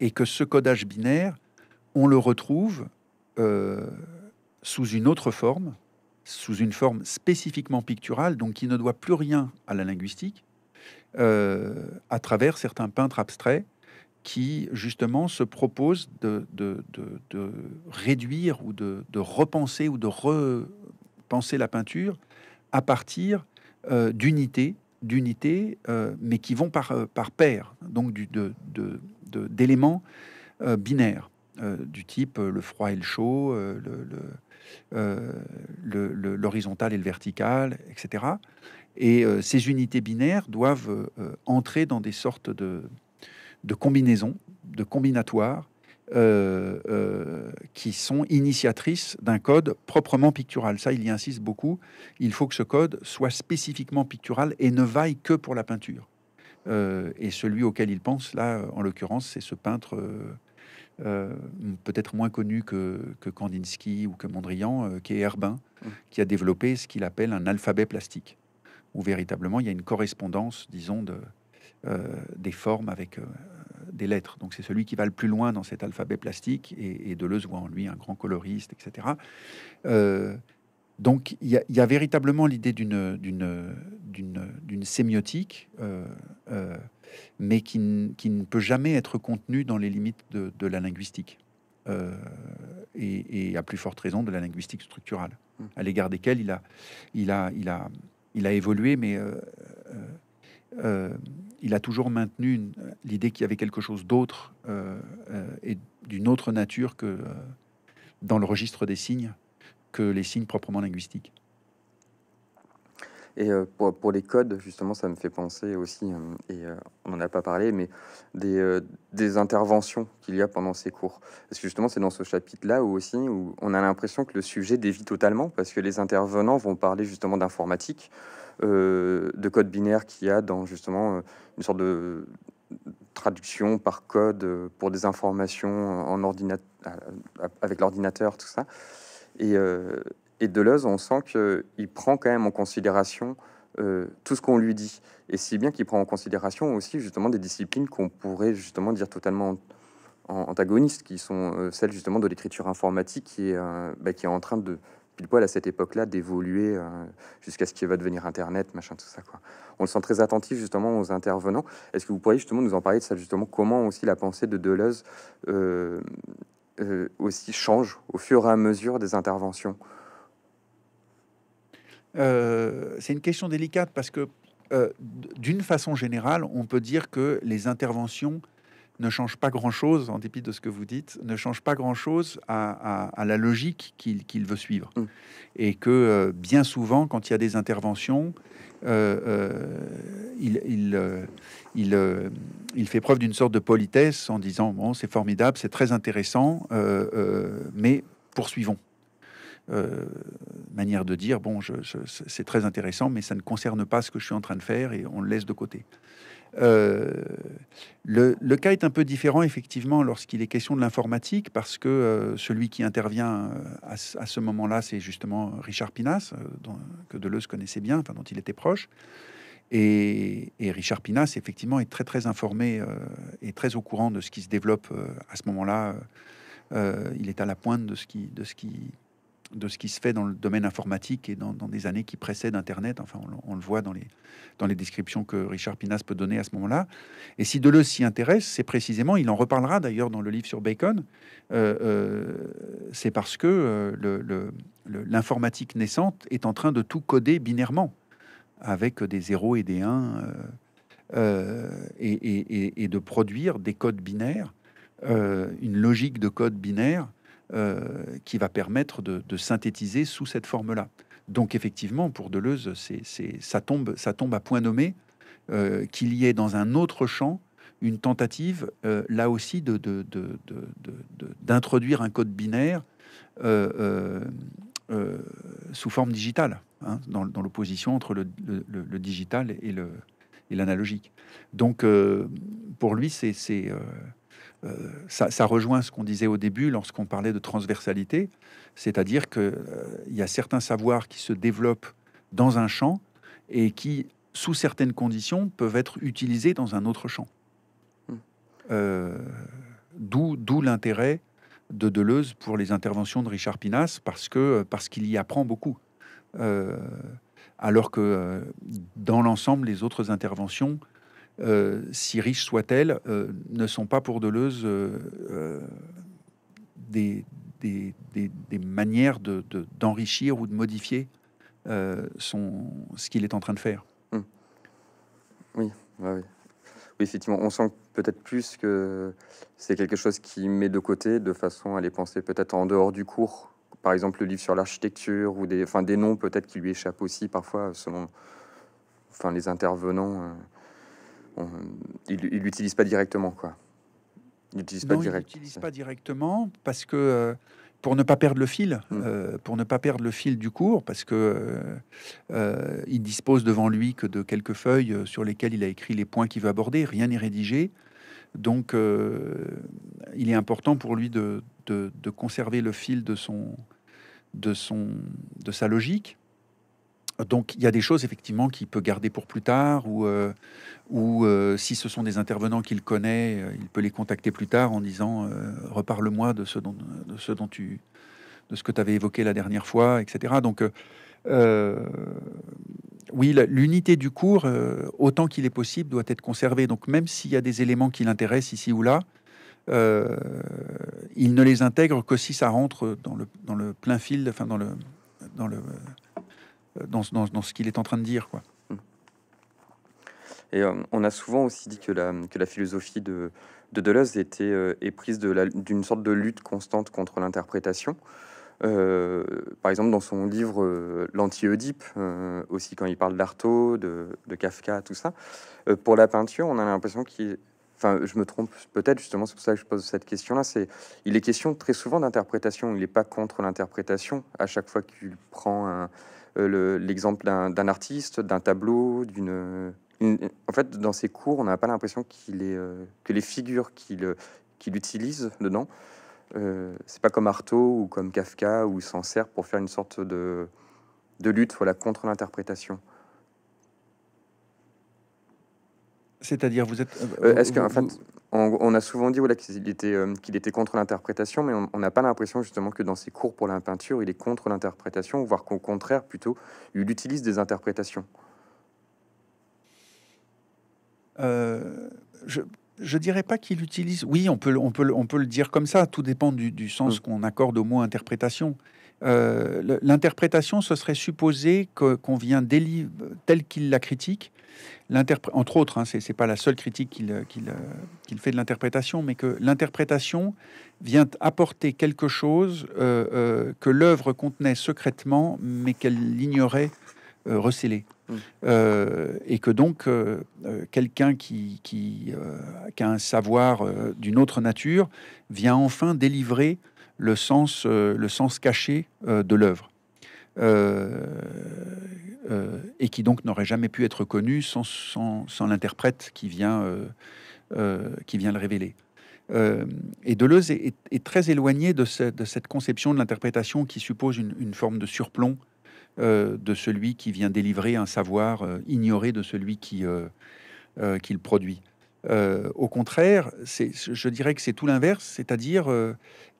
et que ce codage binaire, on le retrouve sous une autre forme, sous une forme spécifiquement picturale, donc qui ne doit plus rien à la linguistique, à travers certains peintres abstraits qui justement se propose de, de, de, réduire ou de, repenser ou de repenser la peinture à partir euh, d'unités, d'unités, euh, mais qui vont par, euh, par paire, donc du, d'éléments binaires, du type le froid et le chaud, l'horizontal le, le, et le vertical, etc. Et ces unités binaires doivent entrer dans des sortes de, de combinaisons, de combinatoires, euh, euh, qui sont initiatrices d'un code proprement pictural. Ça, il y insiste beaucoup. Il faut que ce code soit spécifiquement pictural et ne vaille que pour la peinture. Euh, et celui auquel il pense, là, en l'occurrence, c'est ce peintre peut-être moins connu que, que, Kandinsky ou que Mondrian, qui est Herbin, hum. qui a développé ce qu'il appelle un alphabet plastique, où véritablement il y a une correspondance, disons, de, euh, des formes avec euh, des lettres. Donc c'est celui qui va le plus loin dans cet alphabet plastique et, et Deleuze voit en lui un grand coloriste, etc. Euh, donc il y, a véritablement l'idée d'une, d'une, d'une, d'une sémiotique, mais qui, qui, ne peut jamais être contenue dans les limites de, la linguistique. Et, à plus forte raison de la linguistique structurale, à l'égard desquelles il a, il a, il a, il a évolué, mais il a toujours maintenu euh, l'idée qu'il y avait quelque chose d'autre euh, euh, et d'une autre nature que dans le registre des signes que les signes proprement linguistiques. Et pour, les codes, justement, ça me fait penser aussi, et on n'en a pas parlé, mais des, des interventions qu'il y a pendant ces cours. Parce que justement, c'est dans ce chapitre-là où aussi où on a l'impression que le sujet dévie totalement, parce que les intervenants vont parler justement d'informatique, euh, de code binaire qu'il y a dans justement euh, une sorte de traduction par code euh, pour des informations en avec l'ordinateur, tout ça. Et, Deleuze, on sent qu'il prend quand même en considération tout ce qu'on lui dit. Et si bien qu'il prend en considération aussi justement des disciplines qu'on pourrait justement dire totalement antagonistes, qui sont celles justement de l'écriture informatique qui est, bah, qui est en train de, pile poil à cette époque-là d'évoluer euh, jusqu'à ce qui va devenir Internet, machin, tout ça. Quoi. On le sent très attentif justement aux intervenants. Est-ce que vous pourriez justement nous en parler de ça, justement, comment aussi la pensée de Deleuze euh, euh, aussi change au fur et à mesure des interventions C'est une question délicate parce que d'une façon générale, on peut dire que les interventions ne change pas grand-chose, en dépit de ce que vous dites, ne change pas grand-chose à, la logique qu'il veut suivre. Mm. Et que euh, bien souvent, quand il y a des interventions, euh, euh, il, il, fait preuve d'une sorte de politesse en disant, bon, c'est formidable, c'est très intéressant, mais poursuivons. manière de dire bon, c'est très intéressant, mais ça ne concerne pas ce que je suis en train de faire et on le laisse de côté. Euh, le, cas est un peu différent, effectivement, lorsqu'il est question de l'informatique, parce que euh, celui qui intervient euh, à, ce moment-là, c'est justement Richard Pinas, que Deleuze connaissait bien, enfin, dont il était proche. Et, Richard Pinas, effectivement, est très très informé et très au courant de ce qui se développe à ce moment-là. il est à la pointe de ce qui, de ce qui, de ce qui se fait dans le domaine informatique et dans, des années qui précèdent Internet. Enfin, on, le voit dans les, dans les descriptions que Richard Pinas peut donner à ce moment-là. Et si Deleuze s'y intéresse, c'est précisément, il en reparlera d'ailleurs dans le livre sur Bacon, euh, euh, c'est parce que euh, l'informatique naissante est en train de tout coder binairement, avec des zéros et des 1, et, et, de produire des codes binaires, une logique de code binaire euh, qui va permettre de, synthétiser sous cette forme-là. Donc effectivement, pour Deleuze, ça, tombe, ça tombe à point nommé euh, qu'il y ait dans un autre champ une tentative, euh, là aussi, d'introduire de, un code binaire sous forme digitale, hein, dans, l'opposition entre le, le, digital et, l'analogique. Donc pour lui, c'est euh, ça, rejoint ce qu'on disait au début lorsqu'on parlait de transversalité, c'est-à-dire qu'il euh, il y a certains savoirs qui se développent dans un champ et qui, sous certaines conditions, peuvent être utilisés dans un autre champ. Hmm. Euh, d'où l'intérêt de Deleuze pour les interventions de Richard Pinas, parce que parce qu'il y apprend beaucoup. alors que dans l'ensemble, les autres interventions euh, si riches soient-elles, euh, ne sont pas pour Deleuze euh, des, des, manières d'enrichir de, ou de modifier son, ce qu'il est en train de faire. Hmm. Oui, oui. oui, effectivement, on sent peut-être plus que c'est quelque chose qui met de côté de façon à les penser peut-être en dehors du cours. Par exemple, le livre sur l'architecture ou des, enfin, des noms peut-être qui lui échappent aussi parfois selon enfin, les intervenants il ne l'utilise pas directement, quoi. Il n'utilise pas, pas directement parce que euh, pour ne pas perdre le fil, mm. euh, pour ne pas perdre le fil du cours, parce que euh, il dispose devant lui que de quelques feuilles sur lesquelles il a écrit les points qu'il veut aborder. Rien n'est rédigé, donc il est important pour lui de, de, conserver le fil de son de son de sa logique. Donc il y a des choses effectivement qu'il peut garder pour plus tard, ou, euh, ou euh, si ce sont des intervenants qu'il connaît, euh, il peut les contacter plus tard en disant reparle-moi de ce de ce dont tu, de ce que tu avais évoqué la dernière fois, etc. Donc oui, l'unité du cours, autant qu'il est possible, doit être conservée. Donc même s'il y a des éléments qui l'intéressent ici ou là, il ne les intègre que si ça rentre dans le, dans le plein fil, enfin dans le, dans le dans, ce qu'il est en train de dire. Quoi. Et euh, on a souvent aussi dit que la, que la philosophie de, Deleuze était, est euh, prise d'une sorte de lutte constante contre l'interprétation. Euh, par exemple, dans son livre L'anti-Oedipe, aussi quand il parle d'Artaud, de, de, Kafka, tout ça, pour la peinture, on a l'impression qu'il. Enfin, je me trompe peut-être justement, c'est pour ça que je pose cette question-là. C'est, il est question très souvent d'interprétation. Il n'est pas contre l'interprétation à chaque fois qu'il prend un, euh, l'exemple d'un artiste, d'un tableau, d'une. En fait, dans ses cours, on n'a pas l'impression euh, que les figures qu'il qu'il utilise dedans, euh, c'est pas comme Artaud ou comme Kafka ou sert pour faire une sorte de, de lutte voilà, contre l'interprétation. C'est-à-dire, vous êtes. Euh, euh, est-ce qu'en fait, on, a souvent dit qu'il était, euh, qu'il était contre l'interprétation, mais on n'a pas l'impression justement que dans ses cours pour la peinture, il est contre l'interprétation, voire qu'au contraire, plutôt, il utilise des interprétations. je, ne dirais pas qu'il utilise. Oui, on peut, on, peut, on peut le dire comme ça. Tout dépend du, sens mm. qu'on accorde au mot interprétation. L'interprétation, ce serait supposer qu'on vient livres tel qu'il la critique, entre autres, hein, ce n'est pas la seule critique qu'il fait de l'interprétation, mais que l'interprétation vient apporter quelque chose euh, euh, que l'œuvre contenait secrètement, mais qu'elle ignorait euh, recelée. Mmh. et que donc, quelqu'un qui, a un savoir d'une autre nature vient enfin délivrer le sens caché de l'œuvre. Euh, euh, et qui donc n'aurait jamais pu être connu sans, l'interprète qui, vient euh, qui vient le révéler. et Deleuze est, est, très éloigné de, de, cette conception de l'interprétation qui suppose une, forme de surplomb de celui qui vient délivrer un savoir ignoré de celui qui, qui le produit. au contraire, je dirais que c'est tout l'inverse, c'est-à-dire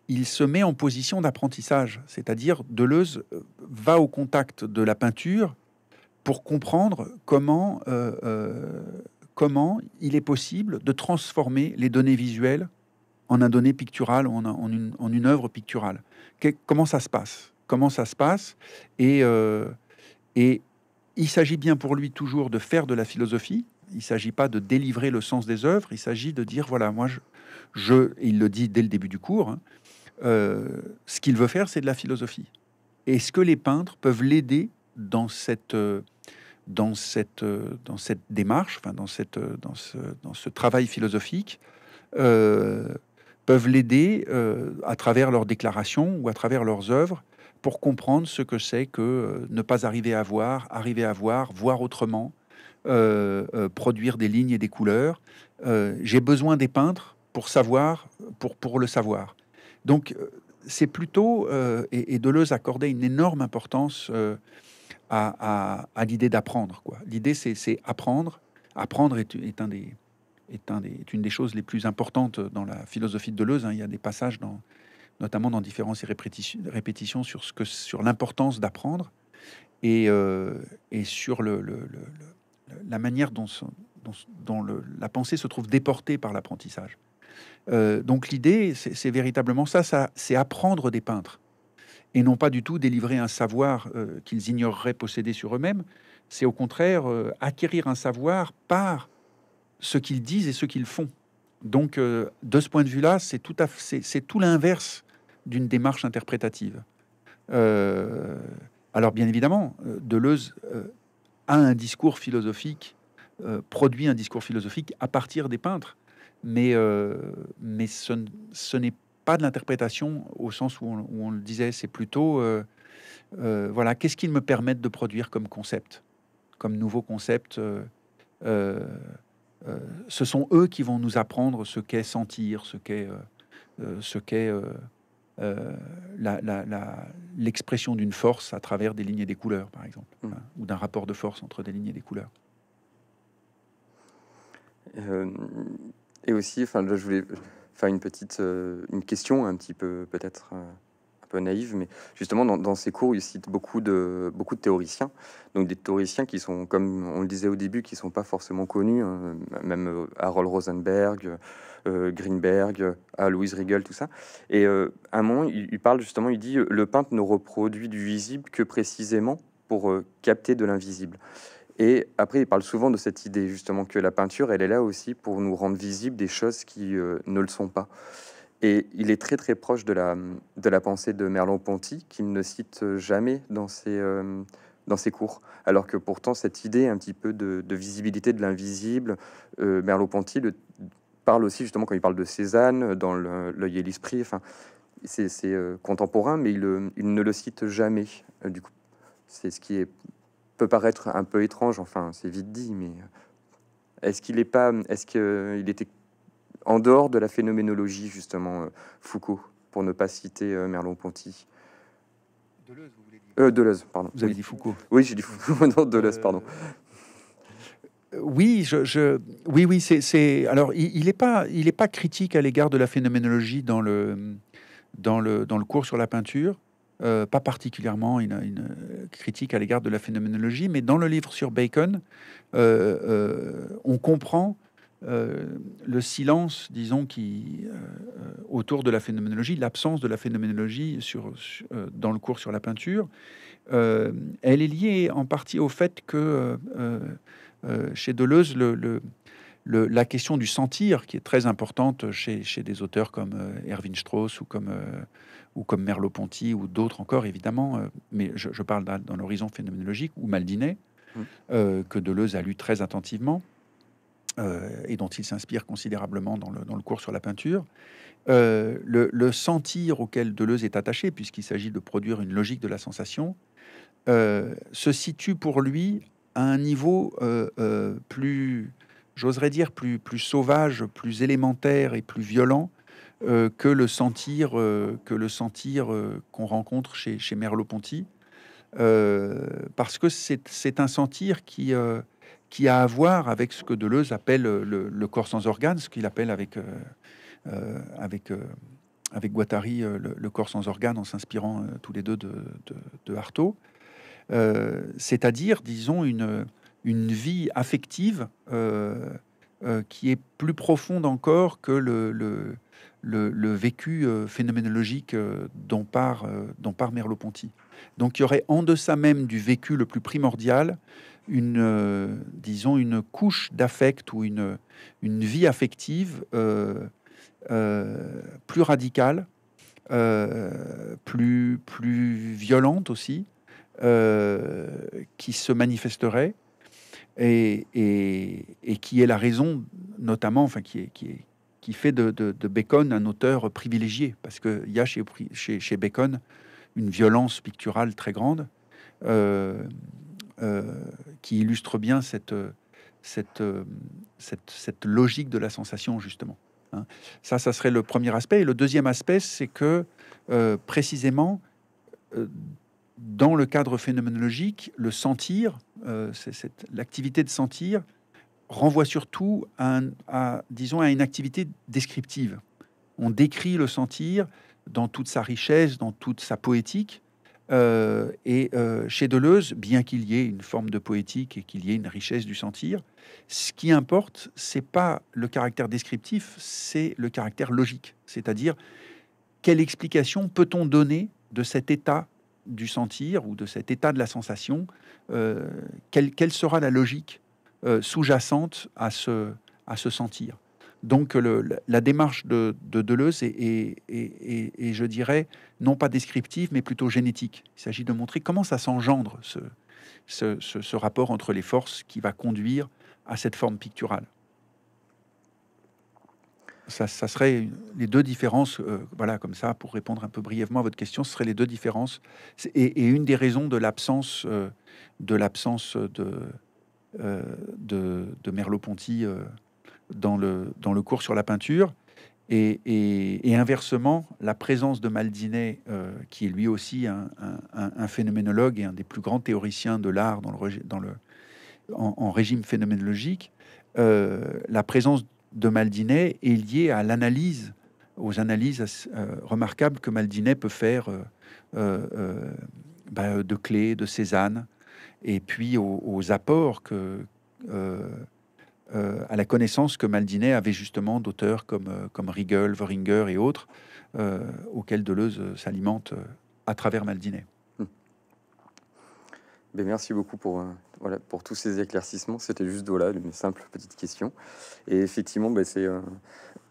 il se met en position d'apprentissage, c'est-à-dire Deleuze euh, va au contact de la peinture pour comprendre comment, euh, euh, comment il est possible de transformer les données visuelles en un donné pictural, en, une, œuvre picturale. comment ça se passe Comment ça se passe et, il s'agit bien pour lui toujours de faire de la philosophie, il ne s'agit pas de délivrer le sens des œuvres, il s'agit de dire, voilà, moi, je, il le dit dès le début du cours, hein, euh, ce qu'il veut faire, c'est de la philosophie. Est-ce que les peintres peuvent l'aider dans cette démarche, dans, ce, travail philosophique, euh, peuvent l'aider euh, à travers leurs déclarations ou à travers leurs œuvres pour comprendre ce que c'est que ne pas arriver à voir, arriver à voir, voir autrement, produire des lignes et des couleurs. J'ai besoin des peintres pour savoir, pour le savoir. Donc, euh, c'est plutôt, euh, et, Deleuze accordait une énorme importance euh, à, l'idée d'apprendre. L'idée, c'est, apprendre. Apprendre est, un des, est, une des choses les plus importantes dans la philosophie de Deleuze. Hein. Il y a des passages, dans, notamment dans différences et répétitions, sur, sur l'importance d'apprendre et, sur le, la manière dont la pensée se trouve déportée par l'apprentissage. Euh, donc l'idée, c'est véritablement ça, c'est apprendre des peintres et non pas du tout délivrer un savoir euh, qu'ils ignoreraient posséder sur eux-mêmes. C'est au contraire euh, acquérir un savoir par ce qu'ils disent et ce qu'ils font. Donc, de ce point de vue-là, c'est tout, c'est, tout l'inverse d'une démarche interprétative. alors, bien évidemment, Deleuze a un discours philosophique, produit un discours philosophique à partir des peintres mais, euh, mais ce, n'est pas de l'interprétation au sens où on, le disait, c'est plutôt, euh, euh, voilà, qu'est-ce qu'ils me permettent de produire comme concept, comme nouveau concept Ce sont eux qui vont nous apprendre ce qu'est sentir, ce qu'est ce qu'est l'expression d'une force à travers des lignes et des couleurs, par exemple, mm. hein, ou d'un rapport de force entre des lignes et des couleurs. Euh, et aussi, enfin, je voulais faire une petite euh, une question un petit peu peut-être euh, un peu naïve, mais justement dans, ses ces cours, il cite beaucoup de beaucoup de théoriciens, donc des théoriciens qui sont, comme on le disait au début, qui sont pas forcément connus, hein, même euh, Harold Rosenberg, Greenberg, à Louise Riegel, tout ça. Et à un moment, il, parle justement, il dit le peintre ne reproduit du visible que précisément pour capter de l'invisible. Et après, il parle souvent de cette idée justement que la peinture, elle est là aussi pour nous rendre visibles des choses qui euh, ne le sont pas. Et il est très très proche de la, de la pensée de Merleau-Ponty, qu'il ne cite jamais dans ses, euh, dans ses cours. Alors que pourtant, cette idée un petit peu de, visibilité de l'invisible, euh, Merleau-Ponty parle aussi justement quand il parle de Cézanne, dans l'œil et l'esprit, enfin, c'est contemporain, mais il, il, ne le cite jamais. Du coup, c'est ce qui est peut paraître un peu étrange, enfin c'est vite dit, mais euh, est-ce qu'il est pas, est-ce qu'il euh, était en dehors de la phénoménologie justement euh, Foucault, pour ne pas citer Merleau-Ponty Deleuze, vous voulez dire euh, Deleuze, pardon. Vous avez dit Foucault. Oui, j'ai dit Foucault, non, Deleuze, pardon. Oui, je, oui, oui, c'est, alors il n'est pas, il est pas critique à l'égard de la phénoménologie dans le, dans le, dans le cours sur la peinture. Euh, pas particulièrement une, euh, critique à l'égard de la phénoménologie, mais dans le livre sur Bacon, euh, on comprend le silence, disons, qui autour de la phénoménologie, l'absence de la phénoménologie sur, dans le cours sur la peinture, elle est liée en partie au fait que chez Deleuze, le, la question du sentir, qui est très importante chez des auteurs comme Erwin Strauss ou comme ou comme Merleau-Ponty ou d'autres encore, évidemment, euh, mais je, parle dans, l'horizon phénoménologique, ou Maldinet, mm. euh, que Deleuze a lu très attentivement, euh, et dont il s'inspire considérablement dans le, cours sur la peinture. le, le, sentir auquel Deleuze est attaché, puisqu'il s'agit de produire une logique de la sensation, se situe pour lui à un niveau plus, j'oserais dire, plus, plus sauvage, plus élémentaire et plus violent euh, que le sentir euh, que le sentir euh, qu'on rencontre chez, chez Merleau-Ponty, parce que c'est un sentir qui qui a à voir avec ce que Deleuze appelle le, corps sans organe, ce qu'il appelle avec avec avec Guattari le, corps sans organe, en s'inspirant tous les deux de, de, Artaud, c'est-à-dire disons une une vie affective euh, qui est plus profonde encore que le, vécu euh, phénoménologique euh, dont part, dont Merleau-Ponty. Donc il y aurait en deçà même du vécu le plus primordial une, disons, une couche d'affect ou une, une vie affective plus radicale, plus, plus violente aussi, qui se manifesterait et, qui est la raison, notamment, enfin, qui, est, qui, qui fait de, Bacon un auteur privilégié, parce qu'il y a chez, chez, Bacon une violence picturale très grande euh, euh, qui illustre bien cette, cette, cette, logique de la sensation, justement. Hein. Ça, ça serait le premier aspect. Et le deuxième aspect, c'est que euh, précisément, dans le cadre phénoménologique, le sentir euh, cette l'activité de sentir renvoie surtout à, disons, à une activité descriptive. On décrit le sentir dans toute sa richesse, dans toute sa poétique. Euh, et euh, chez Deleuze, bien qu'il y ait une forme de poétique et qu'il y ait une richesse du sentir, ce qui importe, c'est pas le caractère descriptif, c'est le caractère logique. C'est-à-dire, quelle explication peut-on donner de cet état du sentir ou de cet état de la sensation, euh, quelle, sera la logique euh, sous-jacente à ce, à sentir. Donc la, démarche de, Deleuze est, je dirais, non pas descriptive, mais plutôt génétique. Il s'agit de montrer comment ça s'engendre, ce, ce, rapport entre les forces qui va conduire à cette forme picturale ça, ça, serait les deux différences, euh, voilà, comme ça, pour répondre un peu brièvement à votre question, ce seraient les deux différences. Et, une des raisons de l'absence euh, de l'absence de, euh, de, Merleau-Ponty dans, le, dans le cours sur la peinture. Et, et, inversement, la présence de Maldinet, qui est lui aussi un, phénoménologue et un des plus grands théoriciens de l'art dans le, dans le, en, en régime phénoménologique, la présence de Maldinet est lié à l'analyse, aux analyses euh, remarquables que Maldinet peut faire euh, euh, bah, de Clé, de Cézanne, et puis aux, apports à la connaissance que Maldinet avait justement d'auteurs comme, comme Riegel, Wöringer et autres, auxquels Deleuze s'alimente à travers Maldinet. Ben, merci beaucoup pour, euh, voilà, pour tous ces éclaircissements. C'était juste voilà, une simple petite question. Et effectivement, ben, c'est, euh,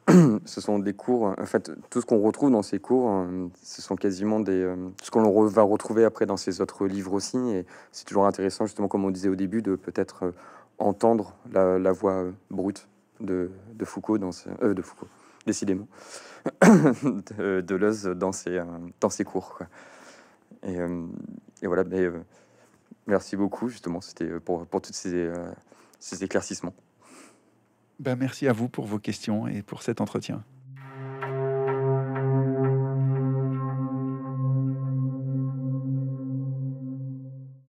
ce sont des cours. En fait, tout ce qu'on retrouve dans ces cours, euh, ce sont quasiment des. ce qu'on va retrouver après dans ces autres livres aussi. Et c'est toujours intéressant, justement, comme on disait au début, de peut-être entendre la, voix brute de, Foucault dans de Foucault, décidément, de, Loz dans ses, dans cours. Et, et, voilà. Ben, Merci beaucoup, justement, c'était euh, pour, pour tous ces, euh, ces éclaircissements. Ben, merci à vous pour vos questions et pour cet entretien.